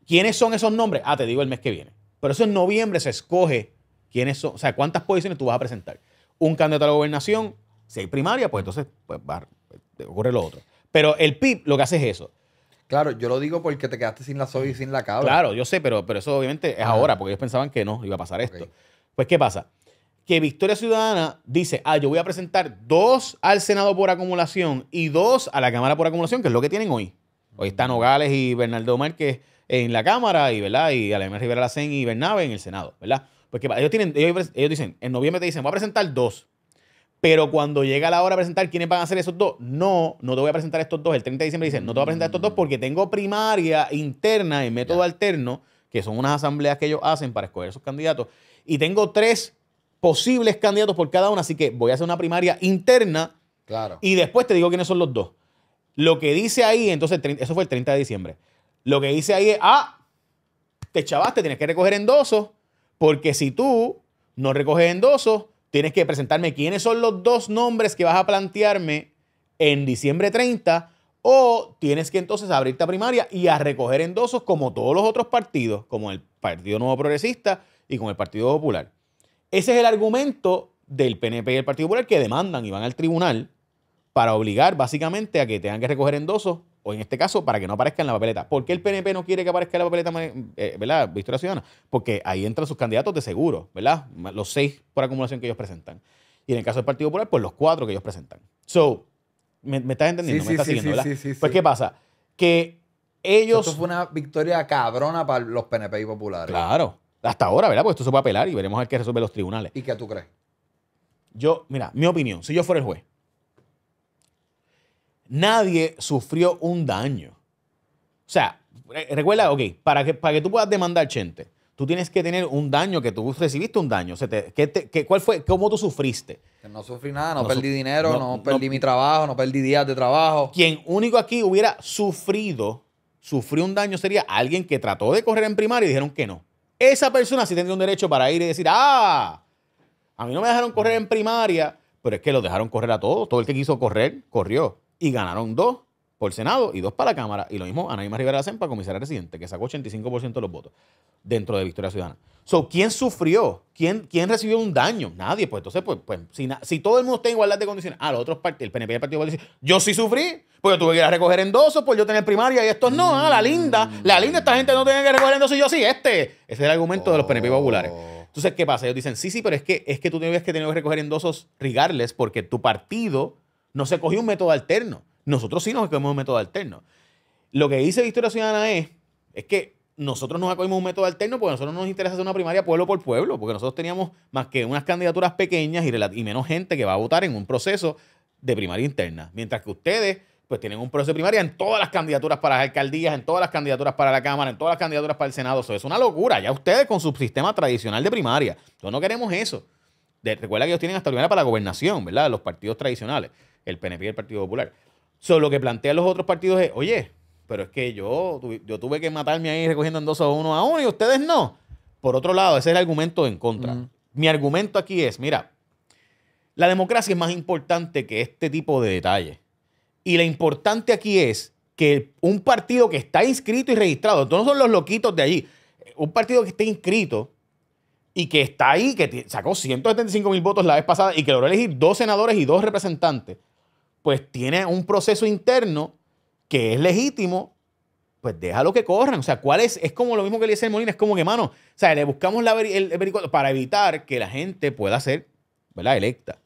¿Quiénes son esos nombres? Ah, te digo el mes que viene. Pero eso en noviembre se escoge quiénes son, o sea, cuántas posiciones tú vas a presentar. Un candidato a la gobernación, si hay primaria, pues entonces pues, va, eh, ocurre lo otro. Pero el PIB lo que hace es eso. Claro, yo lo digo porque te quedaste sin la soya y sin la cabra. Claro, yo sé, pero, pero eso obviamente es ahora, porque ellos pensaban que no iba a pasar esto. Pues, ¿qué pasa? Que Victoria Ciudadana dice, ah, yo voy a presentar dos al Senado por acumulación y dos a la Cámara por acumulación, que es lo que tienen hoy. Hoy están Nogales y Bernardo Márquez en la Cámara y, ¿verdad? Y Alemán Rivera Lacén y Bernabe en el Senado, ¿verdad? Porque ellos, tienen, ellos dicen, en noviembre te dicen, voy a presentar dos. Pero cuando llega la hora de presentar quiénes van a ser esos dos, no, no te voy a presentar estos dos. El 30 de diciembre dicen, no te voy a presentar estos dos porque tengo primaria interna y método alterno, que son unas asambleas que ellos hacen para escoger esos candidatos. Y tengo tres posibles candidatos por cada uno. así que voy a hacer una primaria interna. Claro. Y después te digo quiénes son los dos. Lo que dice ahí, entonces, eso fue el 30 de diciembre. Lo que dice ahí es, ah, te chavaste, tienes que recoger endosos, porque si tú no recoges endosos, tienes que presentarme quiénes son los dos nombres que vas a plantearme en diciembre 30 o tienes que entonces abrirte a primaria y a recoger endosos como todos los otros partidos, como el Partido Nuevo Progresista y con el Partido Popular. Ese es el argumento del PNP y el Partido Popular que demandan y van al tribunal para obligar básicamente a que tengan que recoger endosos o en este caso, para que no aparezca en la papeleta. ¿Por qué el PNP no quiere que aparezca en la papeleta, eh, ¿verdad? Victoria Ciudadana? Porque ahí entran sus candidatos de seguro, ¿verdad? Los seis por acumulación que ellos presentan. Y en el caso del Partido Popular, pues los cuatro que ellos presentan. So, ¿me, estás entendiendo? Sí, ¿Me estás sí, siguiendo, sí, verdad? Pues, ¿qué pasa? Que ellos... Esto fue una victoria cabrona para los PNP y populares. Claro. Hasta ahora, ¿verdad? Porque esto se va apelar y veremos a ver qué resuelven los tribunales. ¿Y qué tú crees? Yo, mira, mi opinión, si yo fuera el juez, nadie sufrió un daño. O sea, recuerda, ok, para que, para que tú puedas demandar gente, tú tienes que tener un daño, que tú recibiste un daño. ¿Cuál fue? ¿Cómo tú sufriste? No sufrí nada, no, perdí dinero, no, perdí mi trabajo, no perdí días de trabajo. Quien único aquí hubiera sufrido, sufrió un daño sería alguien que trató de correr en primaria y dijeron que no. Esa persona sí tendría un derecho para ir y decir, ah, a mí no me dejaron correr en primaria, pero es que lo dejaron correr a todos. Todo el que quiso correr, corrió y ganaron dos por Senado y dos para la Cámara. Y lo mismo Ana Rivera Rivera Sempa, comisaria residente, que sacó 85% de los votos dentro de Victoria Ciudadana. So, ¿quién sufrió? ¿Quién, quién recibió un daño? Nadie. Pues entonces, pues, pues si, si, todo el mundo está en igualdad de condiciones, ah, los otros partidos, el PNP y el Partido Popular yo sí sufrí, porque yo tuve que ir a recoger endosos, pues yo tenía primaria y estos no. Ah, la linda, la linda, esta gente no tiene que recoger endosos y yo sí, este. Ese es el argumento de los PNP populares. Oh. Entonces, ¿qué pasa? Ellos dicen, sí, sí, pero es que, es que tú tenías que tener que recoger endosos rigarles porque tu partido no se cogió un método alterno. Nosotros sí nos cogimos un método alterno. Lo que dice historia Ciudadana es, es que nosotros nos acogimos un método alterno porque a nosotros no nos interesa hacer una primaria pueblo por pueblo, porque nosotros teníamos más que unas candidaturas pequeñas y, menos gente que va a votar en un proceso de primaria interna. Mientras que ustedes pues tienen un proceso de primaria en todas las candidaturas para las alcaldías, en todas las candidaturas para la Cámara, en todas las candidaturas para el Senado. Eso es una locura. Ya ustedes con su sistema tradicional de primaria. Nosotros no queremos eso. recuerda que ellos tienen hasta primaria para la gobernación, ¿verdad? Los partidos tradicionales el PNP y el Partido Popular. So, lo que plantean los otros partidos es, oye, pero es que yo, yo tuve que matarme ahí recogiendo dos a uno a uno y ustedes no. Por otro lado, ese es el argumento en contra. Mi argumento aquí es, mira, la democracia es más importante que este tipo de detalles. Y lo importante aquí es que un partido que está inscrito y registrado, no son los loquitos de allí, un partido que esté inscrito y que está ahí, que sacó 175 mil votos la vez pasada y que logró elegir dos senadores y dos representantes, pues tiene un proceso interno que es legítimo, pues déjalo que corran. O sea, ¿cuál es? Es como lo mismo que le dice el Molina, es como que, mano, o sea, le buscamos la el, para evitar que la gente pueda ser, ¿verdad?, electa.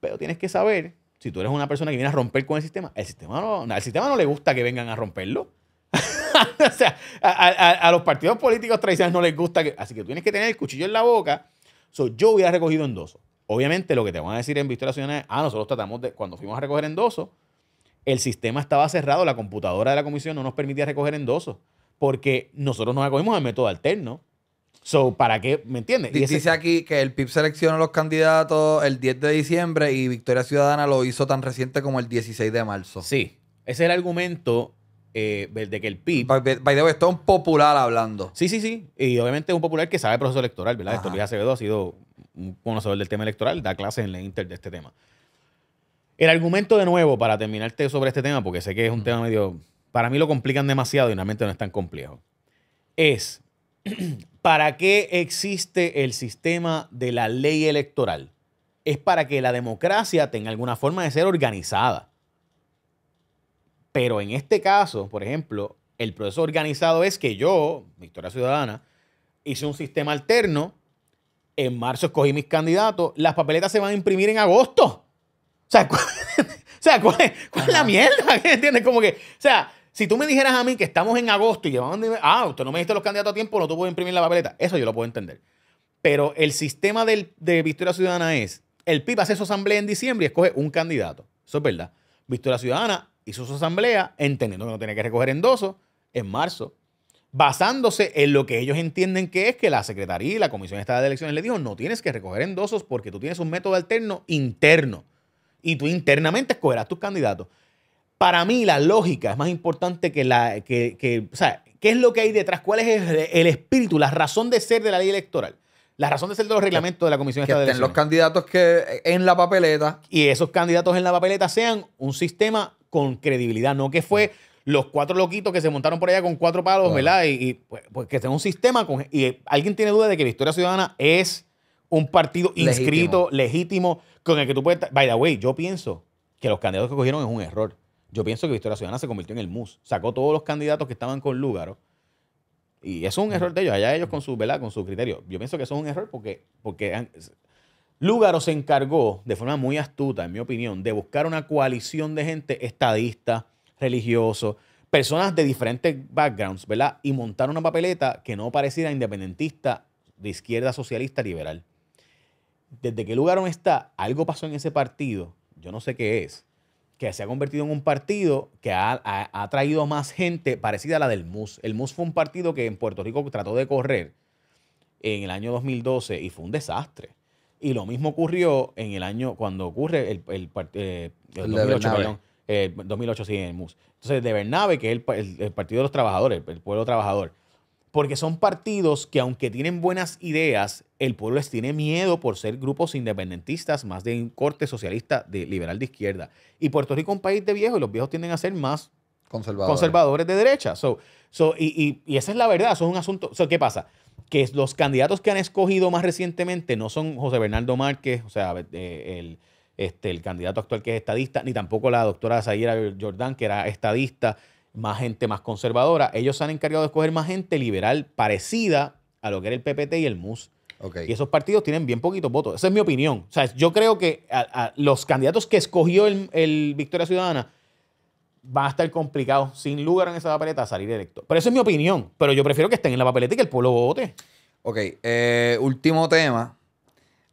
Pero tienes que saber, si tú eres una persona que viene a romper con el sistema, el sistema no, al sistema no le gusta que vengan a romperlo. [laughs] o sea, a, los partidos políticos tradicionales no les gusta que. Así que tú tienes que tener el cuchillo en la boca. soy yo hubiera recogido en dos. Obviamente lo que te van a decir en Victoria Ciudadana es, ah, nosotros tratamos de, cuando fuimos a recoger endosos, el sistema estaba cerrado, la computadora de la comisión no nos permitía recoger endosos, porque nosotros nos acogimos al método alterno. So, ¿para qué? ¿Me entiendes? Dice aquí que el PIB selecciona los candidatos el 10 de diciembre y Victoria Ciudadana lo hizo tan reciente como el 16 de marzo. Sí, ese es el argumento eh, de que el PIB... By, the way, esto es un popular hablando. Sí, sí, sí. Y obviamente es un popular que sabe el proceso electoral, ¿verdad? Esto Luis Acevedo ha sido un conocedor del tema electoral, da clases en la Inter de este tema. El argumento de nuevo, para terminarte sobre este tema, porque sé que es un mm. tema medio, para mí lo complican demasiado y realmente no es tan complejo, es, [clears throat] ¿para qué existe el sistema de la ley electoral? Es para que la democracia tenga alguna forma de ser organizada. Pero en este caso, por ejemplo, el proceso organizado es que yo, Victoria Ciudadana, hice un sistema alterno en marzo escogí mis candidatos. Las papeletas se van a imprimir en agosto. O sea, [laughs] ¿cuál, es, la mierda? [laughs] ¿Entiendes? Como que, o sea, si tú me dijeras a mí que estamos en agosto y llevamos. Ah, usted no me diste los candidatos a tiempo, no tú puedes imprimir la papeleta. Eso yo lo puedo entender. Pero el sistema de Victoria Ciudadana es: el PIB hace su asamblea en diciembre y escoge un candidato. Eso es verdad. Victoria Ciudadana hizo su asamblea entendiendo que no tiene que recoger endoso, en marzo basándose en lo que ellos entienden que es que la Secretaría y la Comisión Estatal de Elecciones le dijo, no tienes que recoger endosos porque tú tienes un método alterno interno y tú internamente escogerás tus candidatos. Para mí la lógica es más importante que la... Que, o sea, ¿qué es lo que hay detrás? ¿Cuál es el, espíritu, la razón de ser de la ley electoral? La razón de ser de los reglamentos de la Comisión Estatal de Elecciones. los candidatos que en la papeleta. Y esos candidatos en la papeleta sean un sistema con credibilidad, no que fue los cuatro loquitos que se montaron por allá con cuatro palos, ¿verdad? Y, pues, pues, que sea un sistema. Con, y eh, alguien tiene duda de que Victoria Ciudadana es un partido inscrito, legítimo. con el que tú puedes. By the way, yo pienso que los candidatos que cogieron es un error. Yo pienso que Victoria Ciudadana se convirtió en el MUS. Sacó todos los candidatos que estaban con Lúgaro. Y es un error de ellos, allá ellos con su, ¿verdad? con su criterio. Yo pienso que eso es un error porque, porque Lúgaro se encargó de forma muy astuta, en mi opinión, de buscar una coalición de gente estadista, religiosos, personas de diferentes backgrounds, ¿verdad? Y montaron una papeleta que no pareciera independentista, de izquierda socialista, liberal. ¿Desde qué lugar no está? Algo pasó en ese partido, yo no sé qué es, que se ha convertido en un partido que ha, ha, traído más gente parecida a la del MUS. El MUS fue un partido que en Puerto Rico trató de correr en el año 2012 y fue un desastre. Y lo mismo ocurrió en el año, cuando ocurre el, el, eh, 2008 eh, sí, en el MUS. Entonces, de Bernabe, que es el, Partido de los Trabajadores, el pueblo trabajador. Porque son partidos que, aunque tienen buenas ideas, el pueblo les tiene miedo por ser grupos independentistas, más de un corte socialista, de liberal de izquierda. Y Puerto Rico es un país de viejos y los viejos tienden a ser más conservadores, conservadores de derecha. y, y, esa es la verdad, eso es un asunto. ¿Qué pasa? Que los candidatos que han escogido más recientemente no son José Bernardo Márquez, o sea, eh, el, este, el candidato actual que es estadista, ni tampoco la doctora Zahira Jordán, que era estadista, más gente más conservadora. Ellos se han encargado de escoger más gente liberal parecida a lo que era el PPT y el MUS. Y esos partidos tienen bien poquitos votos. Esa es mi opinión. O sea, yo creo que los candidatos que escogió el, Victoria Ciudadana va a estar complicado sin lugar en esa papeleta, a salir electo. Pero esa es mi opinión. Pero yo prefiero que estén en la papeleta y que el pueblo vote. Ok, eh, último tema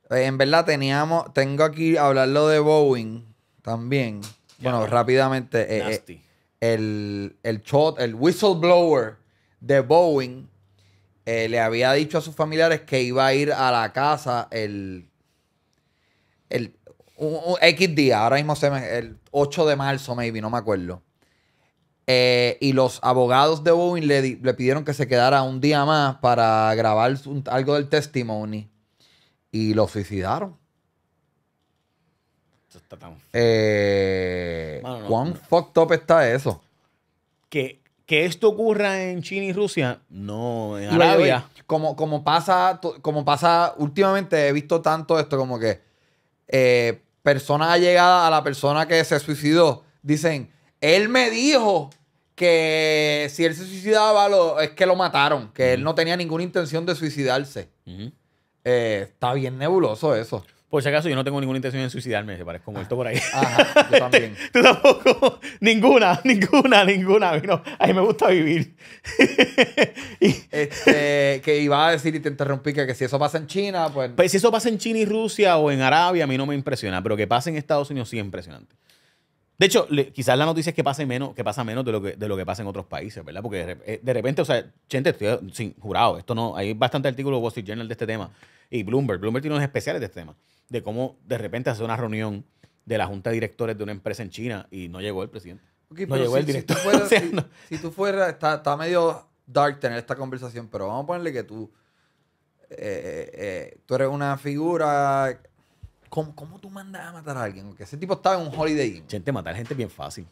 en verdad teníamos, tengo aquí hablarlo de Boeing también. bueno, rápidamente. Eh, eh, el, el, shot, el whistleblower de Boeing eh, le había dicho a sus familiares que iba a ir a la casa el, el X día, ahora mismo se el 8 de marzo, maybe, no me acuerdo. y los abogados de Boeing le, pidieron que se quedara un día más para grabar algo del testimony y lo suicidaron. Eh, ¿Cuán fucked up está eso? Que, esto ocurra en China y Rusia, no en Arabia. Como, como, pasa, como pasa últimamente, he visto tanto esto como que eh, personas allegadas a la persona que se suicidó dicen, él me dijo que si él se suicidaba es que lo mataron, que él no tenía ninguna intención de suicidarse. Eh, está bien nebuloso eso. Por si acaso, yo no tengo ninguna intención de suicidarme, se parece como esto por ahí. Ajá, yo [laughs] este, también. Tú tampoco. [laughs] Ninguna, [laughs] ninguna, ninguna. A mí, a mí me gusta vivir. Este, que iba a decir y te interrumpí que, si eso pasa en China, pues. Pues si eso pasa en China y Rusia o en Arabia, a mí no me impresiona, pero que pase en Estados Unidos sí es impresionante. De hecho, quizás la noticia es que, pase menos, que pasa menos de lo que, de lo que pasa en otros países, ¿verdad? Porque de, eh, repente, o sea, gente, estoy sin, jurado, esto no, hay bastante artículo de Wall Street Journal de este tema y Bloomberg. Bloomberg tiene unos especiales de este tema, de cómo de repente hace una reunión de la junta de directores de una empresa en China y no llegó el presidente. no llegó el director. [laughs] Si tú fueras, está, está, medio dark tener esta conversación, pero vamos a ponerle que tú, eh, eh, eh, tú eres una figura ¿Cómo, tú mandas a matar a alguien? Porque ese tipo estaba en un Holiday Gente, matar gente es bien fácil.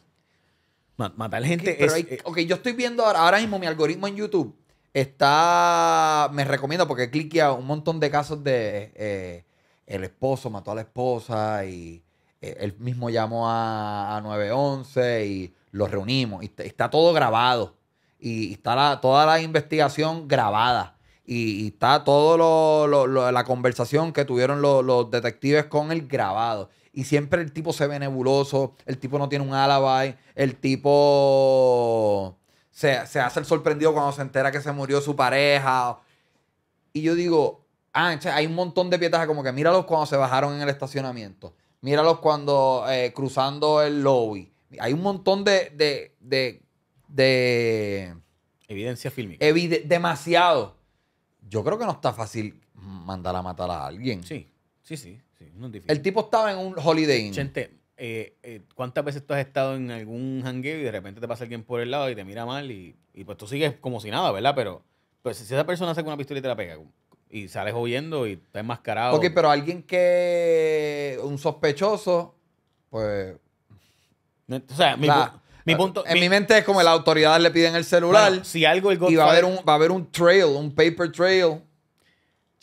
Matar gente es, ok, yo estoy viendo ahora, mismo mi algoritmo en YouTube. Está, me recomiendo porque cliquea un montón de casos de eh, el esposo mató a la esposa y eh, él mismo llamó a, 911 y los reunimos. Y está todo grabado. Y está toda la investigación grabada. Y, está toda la conversación que tuvieron los detectives con el grabado. Y siempre el tipo se ve nebuloso, el tipo no tiene un alibi, el tipo se, se hace el sorprendido cuando se entera que se murió su pareja. Y yo digo, ah, hay un montón de pietajes como que míralos cuando se bajaron en el estacionamiento. Míralos cuando eh, cruzando el lobby. Hay un montón de. de, Evidencia fílmica. demasiado. Yo creo que no está fácil mandar a matar a alguien. Sí, sí, sí. El tipo estaba en un Holiday Inn. Eh, eh, ¿cuántas veces tú has estado en algún hangueo y de repente te pasa alguien por el lado y te mira mal y, pues tú sigues como si nada, ¿verdad? Pero pues si esa persona saca una pistola y te la pega y sales huyendo y está enmascarado. Ok, pero alguien que, un sospechoso, pues... O sea, mi, eh, punto... En mi, mente es como la autoridad le piden el celular. si algo y a haber un, va a haber un trail, un paper trail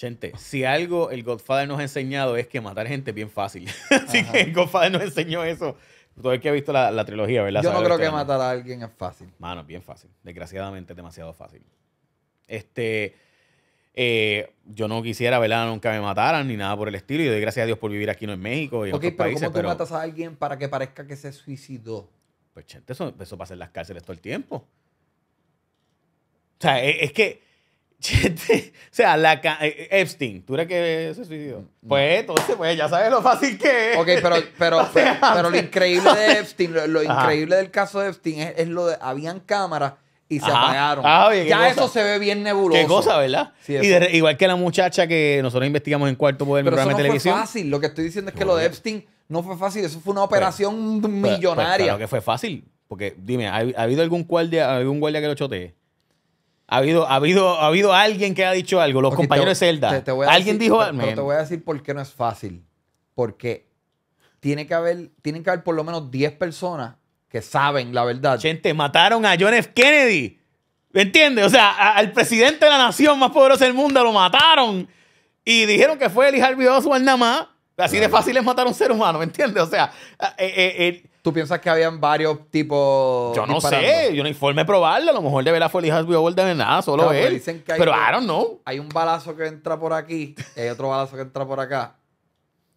Gente, si algo el Godfather nos ha enseñado es que matar gente es bien fácil. [laughs] Así que el Godfather nos enseñó eso. Todo el que ha visto la, trilogía, ¿verdad? Yo no creo que matar a alguien es fácil. Mano, es bien fácil. Desgraciadamente es demasiado fácil. Este, eh, yo no quisiera, ¿verdad? Nunca me mataran ni nada por el estilo. Y doy gracias a Dios por vivir aquí no en México y pero países. ¿cómo tú matas a alguien para que parezca que se suicidó? Pues, gente, eso, eso pasa en las cárceles todo el tiempo. O sea, e, es que [laughs] o sea, la eh, eh, Epstein, ¿tú eres que se suicidó? Pues entonces, pues ya sabes lo fácil que es. Ok, pero, [laughs] pero, pero, lo [laughs] increíble de Epstein, lo, increíble del caso de Epstein es, lo de, habían cámaras y se apagaron. Ah, ya eso se ve bien nebuloso. Qué cosa, ¿verdad? y igual que la muchacha que nosotros investigamos en Cuarto Poder, en programa eso no televisión. Fue fácil, lo que estoy diciendo es que lo de Epstein no fue fácil, eso fue una pues, operación pues, pues, millonaria. claro que fue fácil, porque dime, ¿ha, habido algún algún guardia que lo chotee? Ha habido, ha habido, ha habido alguien que ha dicho algo, los compañeros de Zelda. alguien dijo. algo. Ah, te voy a decir por qué no es fácil. Porque tiene que haber, tienen que haber por lo menos 10 personas que saben la verdad. Gente, mataron a John F. Kennedy. ¿Me entiendes? O sea, al presidente de la nación más poderosa del mundo lo mataron. Y dijeron que fue el hijo Oswald nada más. Así de fácil es matar a un ser humano, ¿me entiendes? O sea, el... Eh, eh, eh, ¿Tú piensas que habían varios tipos Yo no sé, yo no informé probarlo. A lo mejor de ver fue el hijo de nada, solo él. pero I don't know. Hay un balazo que entra por aquí hay otro balazo que entra por acá.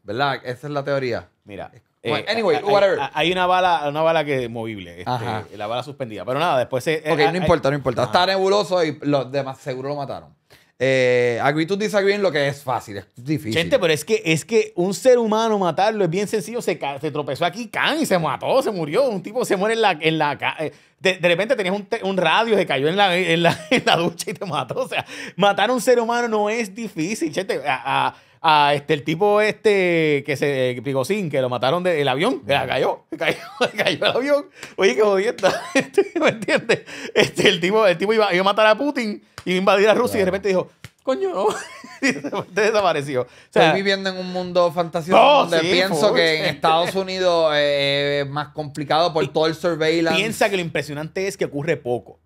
¿Verdad? Esa es la teoría. Mira. Eh, anyway, whatever. Hay, una bala, una bala que es movible, este, la bala suspendida. Pero nada, después se. Eh, ok, no eh, importa, no importa. Está ah. nebuloso y los demás seguro lo mataron. Eh, agree to disagree en lo que es fácil, es difícil. Gente, pero es que, es que un ser humano matarlo es bien sencillo. Se, tropezó aquí, can, y se mató, se murió. Un tipo se muere en la. En la eh, de, repente tenías un, radio, se cayó en la, [laughs] en la, ducha y te mató. O sea, matar a un ser humano no es difícil, gente. a, a este, el tipo este, que se, eh, que lo mataron del avión, cayó, [laughs] cayó, cayó el avión. Oye, qué jodienda, [laughs] este, ¿me entiendes? Este, el tipo, el tipo iba, a matar a Putin iba a invadir a Rusia y de repente dijo, coño, no. [laughs] Te desapareció. O sea, Estoy viviendo en un mundo fantasioso donde pienso que en Estados Unidos eh, eh, es más complicado por todo el surveillance. Piensa que lo impresionante es que ocurre poco.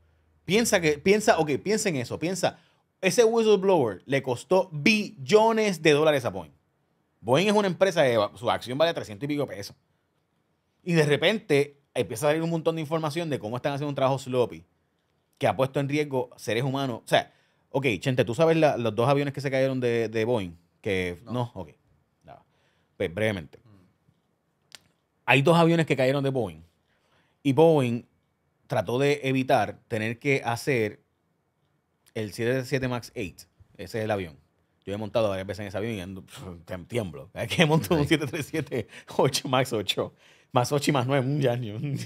Piensa que, piensa, ok, piensa en eso, piensa ese whistleblower le costó billones de dólares a Boeing. Boeing es una empresa de su acción vale 300 y pico pesos. Y de repente empieza a salir un montón de información de cómo están haciendo un trabajo sloppy que ha puesto en riesgo seres humanos. O sea, ok, Chente, tú sabes los dos aviones que se cayeron de, Boeing. Que no, ok. Pues brevemente. Hay dos aviones que cayeron de Boeing. Y Boeing trató de evitar tener que hacer el 737 MAX 8, ese es el avión. Yo he montado varias veces en ese avión y tiemblo. Es que monto un 737 8 MAX 8, más 8 y más 9, un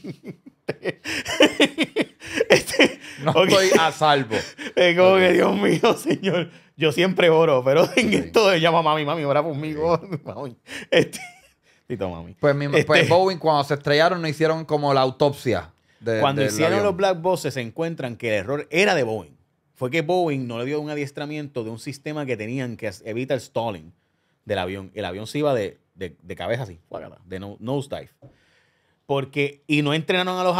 [laughs] este, no estoy a salvo. [laughs] Es como que, Dios mío, señor, yo siempre oro, pero en esto esto a mami, mami, ora conmigo. mí. [laughs] Este, Tito, mami. Pues, mi, pues este Boeing, cuando se estrellaron, no hicieron como la autopsia. Cuando hicieron los black boxes, se encuentran que el error era de Boeing. Fue que Boeing no le dio un adiestramiento de un sistema que tenían que evitar el stalling del avión. El avión se iba de, de, cabeza así, de no, dive. Porque, y no entrenaron a los,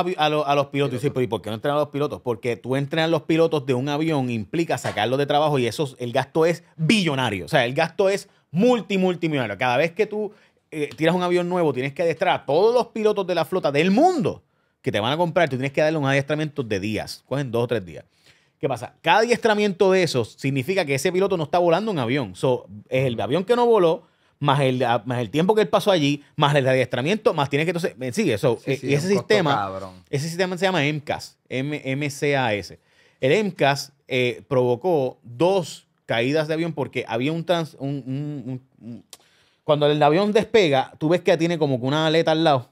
a pilotos. Y ¿y por qué no entrenaron a los pilotos? Porque tú entrenas a los pilotos de un avión implica sacarlos de trabajo y eso, el gasto es billonario. O sea, el gasto es multi, multimillonario. Cada vez que tú eh, tiras un avión nuevo, tienes que adiestrar a todos los pilotos de la flota del mundo que te van a comprar, tú tienes que darle un adiestramiento de días, cogen dos o tres días. ¿Qué pasa? Cada adiestramiento de esos significa que ese piloto no está volando un avión. es el avión que no voló, más el, más el tiempo que él pasó allí, más el adiestramiento, más tienes que entonces. Eh, ¿sí? eso. Eh, y ese sistema. Ese sistema se llama MCAS. M-C-A-S. El MCAS eh, provocó dos caídas de avión porque había un, trans, un cuando el avión despega, tú ves que tiene como que una aleta al lado,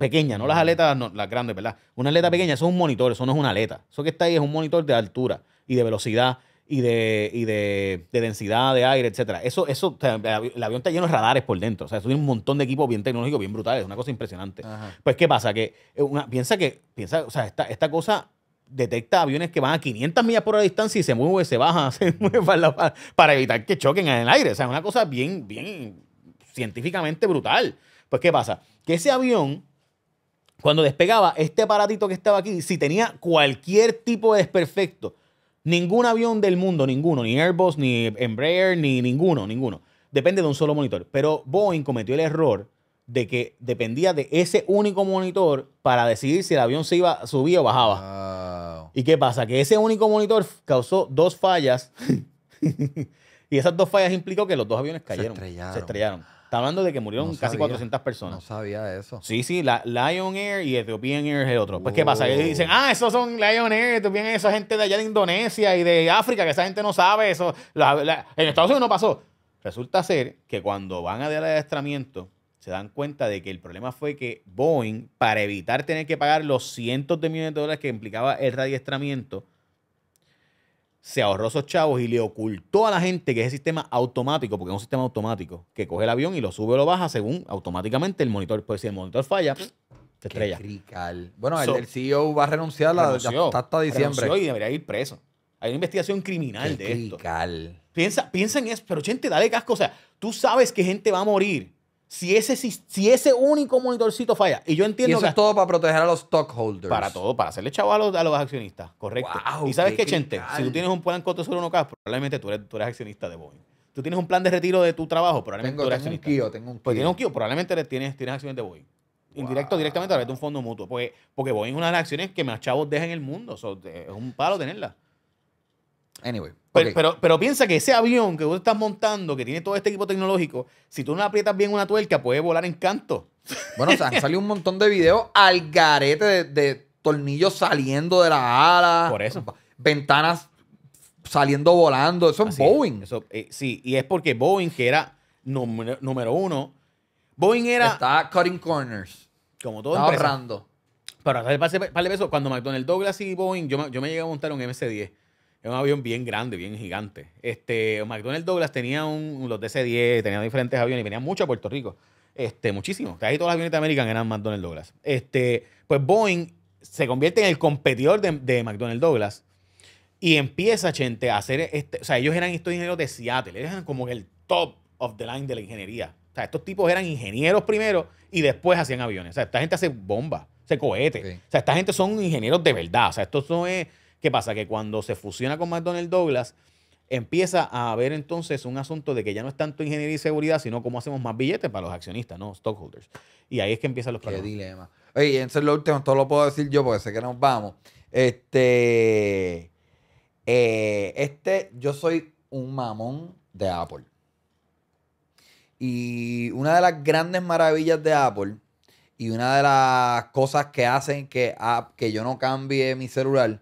pequeña, no las aletas, no, las grandes, ¿verdad? Una aleta pequeña, eso es un monitor, eso no es una aleta. Eso que está ahí es un monitor de altura y de velocidad y de, densidad de aire, etcétera. Eso, eso, el avión está lleno de radares por dentro. O sea, eso tiene un montón de equipos bien tecnológicos, bien brutales, Es una cosa impresionante. Pues, ¿qué pasa? Que eh, piensa que, piensa, o sea, esta, cosa detecta aviones que van a 500 millas por la distancia y se mueve, se baja, [laughs] se mueve para, para, evitar que choquen en el aire. O sea, es una cosa bien, bien científicamente brutal. Pues, ¿qué pasa? Que ese avión, cuando despegaba, este aparatito que estaba aquí, si tenía cualquier tipo de desperfecto, ningún avión del mundo, ninguno, ni Airbus, ni Embraer, ni ninguno, ninguno, depende de un solo monitor. Pero Boeing cometió el error de que dependía de ese único monitor para decidir si el avión se iba, subía o bajaba. ¿Y qué pasa? Que ese único monitor causó dos fallas. [laughs] y esas dos fallas implicó que los dos aviones cayeron. Se estrellaron. Está hablando de que murieron casi 400 personas. No sabía eso. Sí, sí, la Lion Air y Ethiopian Air es el otro. Pues, ¿qué pasa? Ellos oh. dicen, ah, esos son Lion Air, Ethiopian esa gente de allá de Indonesia y de África, que esa gente no sabe eso. en Estados Unidos no pasó. Resulta ser que cuando van a dar adiestramiento, se dan cuenta de que el problema fue que Boeing, para evitar tener que pagar los cientos de millones de dólares que implicaba el adiestramiento, se ahorró esos chavos y le ocultó a la gente que es el sistema automático, porque es un sistema automático, que coge el avión y lo sube o lo baja según automáticamente el monitor. Pues si el monitor falla, se estrella. Bueno, el, CEO e va a renunciar la, hasta, diciembre. Y debería ir preso. Hay una investigación criminal de esto. Piensa, piensa en eso, pero gente, dale casco. O sea, tú sabes que gente va a morir si ese, si, ese único monitorcito falla, y yo entiendo que. es todo para proteger a los stockholders. Para todo, para hacerle chavo a los, accionistas, correcto. y sabes qué, que, Chente, si tú tienes un plan Coto solo 1K, probablemente tú eres, tú eres accionista de Boeing tú tienes un plan de retiro de tu trabajo, probablemente tú eres tengo un Kio, tengo un Kio. Pues tienes un Kio, probablemente tienes, tienes acciones de Boeing. Indirecto, directamente a través de un fondo mutuo. Porque, porque Boeing es una de las acciones que más chavos dejan en el mundo. es un palo tenerla. Anyway. Pero, pero, piensa que ese avión que tú estás montando, que tiene todo este equipo tecnológico, si tú no aprietas bien una tuerca, puede volar en canto. [laughs] Bueno, o han un montón de videos al garete de, tornillos saliendo de la ala. Por eso. Ventanas saliendo volando. Eso es Boeing. Eh, sí, y es porque Boeing, era número, uno, Boeing era. Está cutting corners. Como todo. Está Pero para, para, eso, cuando McDonnell Douglas y Boeing, yo, yo me llegué a montar un MC-10. Es un avión bien grande, bien gigante. Este, McDonnell Douglas tenía un, los DC-10, tenía diferentes aviones y venía mucho a Puerto Rico. Este, muchísimo. Casi todos los aviones de American eran McDonnell Douglas. Este, pues Boeing se convierte en el competidor de, de McDonnell Douglas y empieza, gente, a hacer. Este, o sea, ellos eran estos ingenieros de Seattle. eran como el top of the line de la ingeniería. O sea, estos tipos eran ingenieros primero y después hacían aviones. O sea, esta gente hace bombas, hace cohetes. O sea, esta gente son ingenieros de verdad. O sea, esto son ¿Qué pasa? Que cuando se fusiona con McDonnell Douglas, empieza a haber entonces un asunto de que ya no es tanto ingeniería y seguridad, sino cómo hacemos más billetes para los accionistas, ¿no? Stockholders. Y ahí es que empiezan los problemas. Qué Oye, eso lo último, esto lo puedo decir yo porque sé que nos vamos. Este. Eh, este, yo soy un mamón de Apple. Y una de las grandes maravillas de Apple y una de las cosas que hacen que, ah, que yo no cambie mi celular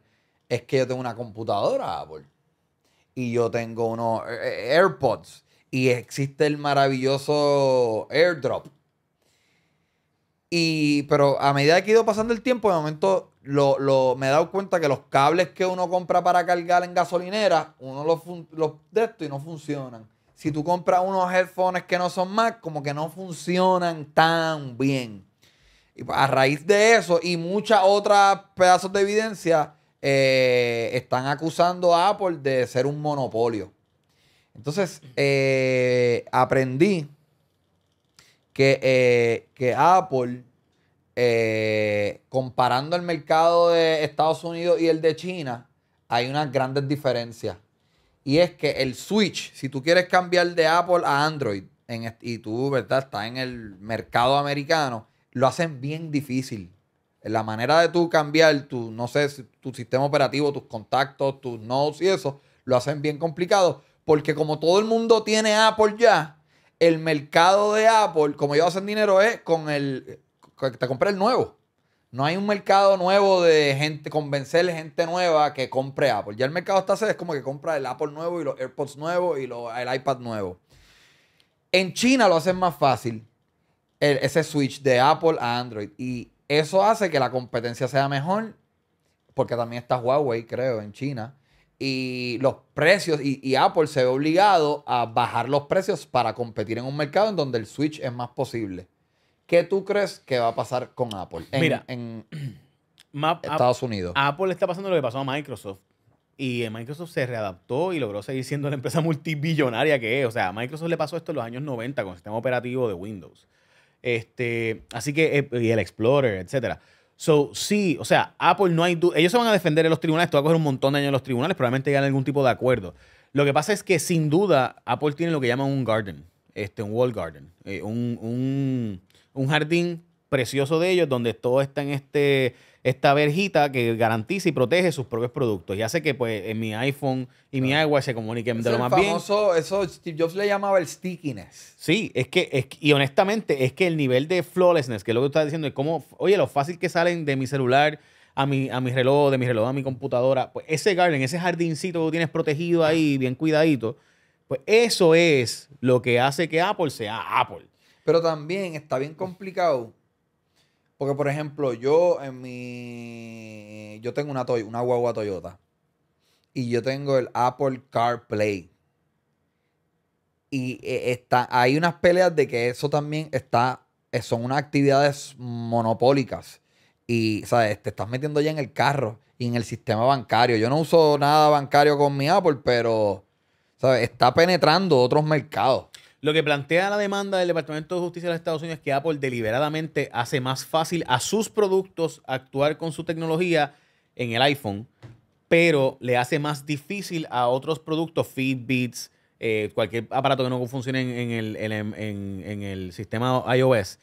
es que yo tengo una computadora Apple y yo tengo unos eh, eh, AirPods y existe el maravilloso AirDrop. pero a medida que he ido pasando el tiempo, de momento lo, me he dado cuenta que los cables que uno compra para cargar en gasolinera, uno los, los de y no funcionan. Si tú compras unos headphones que no son más... como que no funcionan tan bien. Y pues, a raíz de eso y muchas otras pedazos de evidencia, eh, están acusando a Apple de ser un monopolio. Entonces, eh, aprendí que, eh, Apple, comparando el mercado de Estados Unidos y el de China, hay unas grandes diferencias. Y es que el switch, si tú quieres cambiar de Apple a Android, en, y tú, ¿verdad?, estás en el mercado americano, lo hacen bien difícil. La manera de tú cambiar tu, no sé, tu sistema operativo, tus contactos, tus nodes y eso, lo hacen bien complicado. Porque como todo el mundo tiene Apple ya, el mercado de Apple, como ellos hacen dinero, es con el. Te compré el nuevo. No hay un mercado nuevo de gente, convencerle gente nueva que compre Apple. Ya el mercado está es como que compra el Apple nuevo y los AirPods nuevos y el iPad nuevo. En China lo hacen más fácil ese switch de Apple a Android. Y eso hace que la competencia sea mejor, porque también está Huawei, creo, en China. Y los precios, y, Apple se ve obligado a bajar los precios para competir en un mercado en donde el Switch es más posible. ¿Qué tú crees que va a pasar con Apple en, Mira, en [clears throat] Estados Unidos? Apple está pasando lo que pasó a Microsoft. Y Microsoft se readaptó y logró seguir siendo la empresa [laughs] multibillonaria que es. O sea, a Microsoft le pasó esto en los años 90 con el sistema operativo de Windows. Este, así que, eh, y el Explorer, etcétera. So, sí, o sea, Apple no hay. Ellos se van a defender en los tribunales, esto va a coger un montón de años en los tribunales, probablemente llegan a algún tipo de acuerdo. Lo que pasa es que, sin duda, Apple tiene lo que llaman un garden, este, un wall garden, eh, un, un jardín precioso de ellos donde todo está en este esta verjita que garantiza y protege sus propios productos y hace que pues en mi iPhone y mi iWatch se comuniquen de lo más famoso, Eso yo Jobs le llamaba el stickiness. Sí, es que, y honestamente, es que el nivel de flawlessness, que es lo que tú estás diciendo, es como, oye, lo fácil que salen de mi celular a mi, a mi reloj, de mi reloj a mi computadora, pues ese garden, ese jardincito que tú tienes protegido ahí, bien cuidadito, pues eso es lo que hace que Apple sea Apple. Pero también está bien complicado porque, por ejemplo, yo en mi. Yo tengo una, toy, una guagua Toyota. Y yo tengo el Apple CarPlay. Y eh, está, hay unas peleas de que eso también está. Eh, son unas actividades monopólicas. Y, ¿sabes? Te estás metiendo ya en el carro y en el sistema bancario. Yo no uso nada bancario con mi Apple, pero. ¿Sabes? Está penetrando otros mercados. Lo que plantea la demanda del Departamento de Justicia de los Estados Unidos es que Apple deliberadamente hace más fácil a sus productos actuar con su tecnología en el iPhone, pero le hace más difícil a otros productos, Fitbits, eh, cualquier aparato que no funcione en el, en el sistema iOS,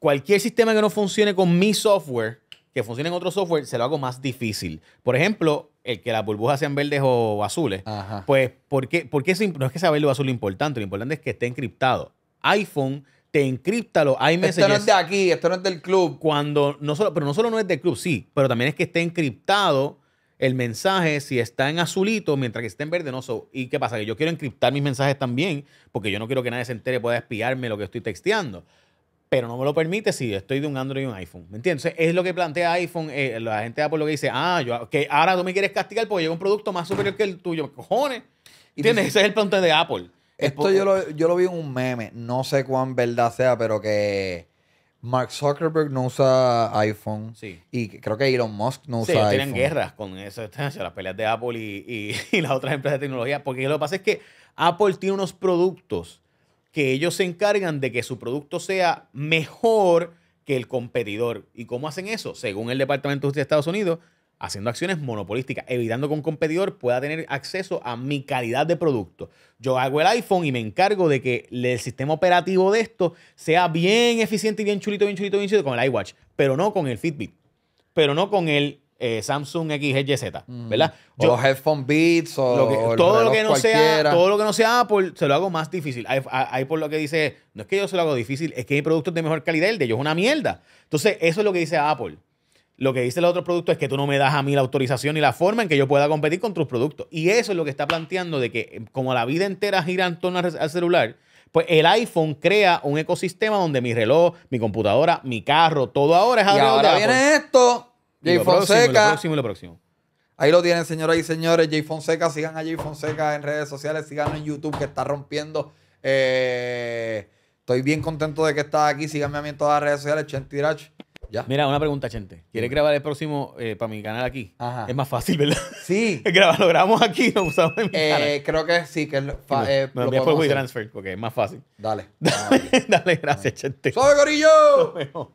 cualquier sistema que no funcione con mi software, que funcione en otro software, se lo hago más difícil. Por ejemplo, el que las burbujas sean verdes o azules, pues ¿por qué, por no es que sea verde o azul lo importante, lo importante es que esté encriptado. iPhone te encripta los mensajes. Esto no es de aquí, esto no es del club. Cuando, no solo, pero no solo no es del club, sí, pero también es que esté encriptado el mensaje si está en azulito, mientras que esté en verde, no. ¿Y qué pasa? Que yo quiero encriptar mis mensajes también, porque yo no quiero que nadie se entere, pueda espiarme lo que estoy texteando pero no me lo permite si estoy de un Android y un iPhone. ¿Me entiendes? es lo que plantea iPhone, eh, la gente de Apple lo que dice, ah, que ahora tú me quieres castigar porque llega un producto más superior que el tuyo. ¿Cojones? ¿Entiendes? Ese es el planteo de Apple. Esto yo lo, yo lo vi en un meme, no sé cuán verdad sea, pero que... Mark Zuckerberg no usa iPhone. Sí. Y creo que Elon Musk no usa sí, tienen guerras con eso, [laughs] las peleas de Apple y, y, [laughs] y, las otras empresas de tecnología. Porque lo que pasa es que Apple tiene unos productos que ellos se encargan de que su producto sea mejor que el competidor. ¿Y cómo hacen eso? Según el Departamento de Justicia de Estados Unidos, haciendo acciones monopolísticas, evitando que un competidor pueda tener acceso a mi calidad de producto. Yo hago el iPhone y me encargo de que el sistema operativo de esto sea bien eficiente y bien chulito, bien chulito, bien chulito con el iWatch, pero no con el Fitbit, pero no con el eh, Samsung XGZ, mm. ¿verdad? o los headphone Beats o todo lo que no sea todo lo que no sea Apple se lo hago más difícil. Ahí, por lo que dice, no es que yo se lo hago difícil, es que mi producto de mejor calidad, el de ellos es una mierda. Entonces, eso es lo que dice Apple. Lo que dice el otro producto es que tú no me das a mí la autorización y la forma en que yo pueda competir con tus productos. Y eso es lo que está planteando de que eh, como la vida entera gira en torno al celular, pues el iPhone crea un ecosistema donde mi reloj, mi computadora, mi carro, todo ahora es alrededor y ahora viene esto Jay lo Fonseca. Próximo, próximo próximo. Ahí lo tienen, señoras y señores. Jay Fonseca, sigan a Jay Fonseca en redes sociales, sigan en YouTube que está rompiendo. Eh, estoy bien contento de que estás aquí. Síganme a mí en todas las redes sociales, Chentirach. Ya. Mira, una pregunta, Chente. ¿Quieres grabar el próximo eh, para mi canal aquí? Ajá. Es más fácil, ¿verdad? Sí. [laughs] lo grabamos aquí, lo usamos en mi eh, canal. Creo que sí, que es fa, eh, Me lo transfer, porque es más fácil. Dale. Dale, [laughs] dale gracias, Chente. ¡Soy Gorillo!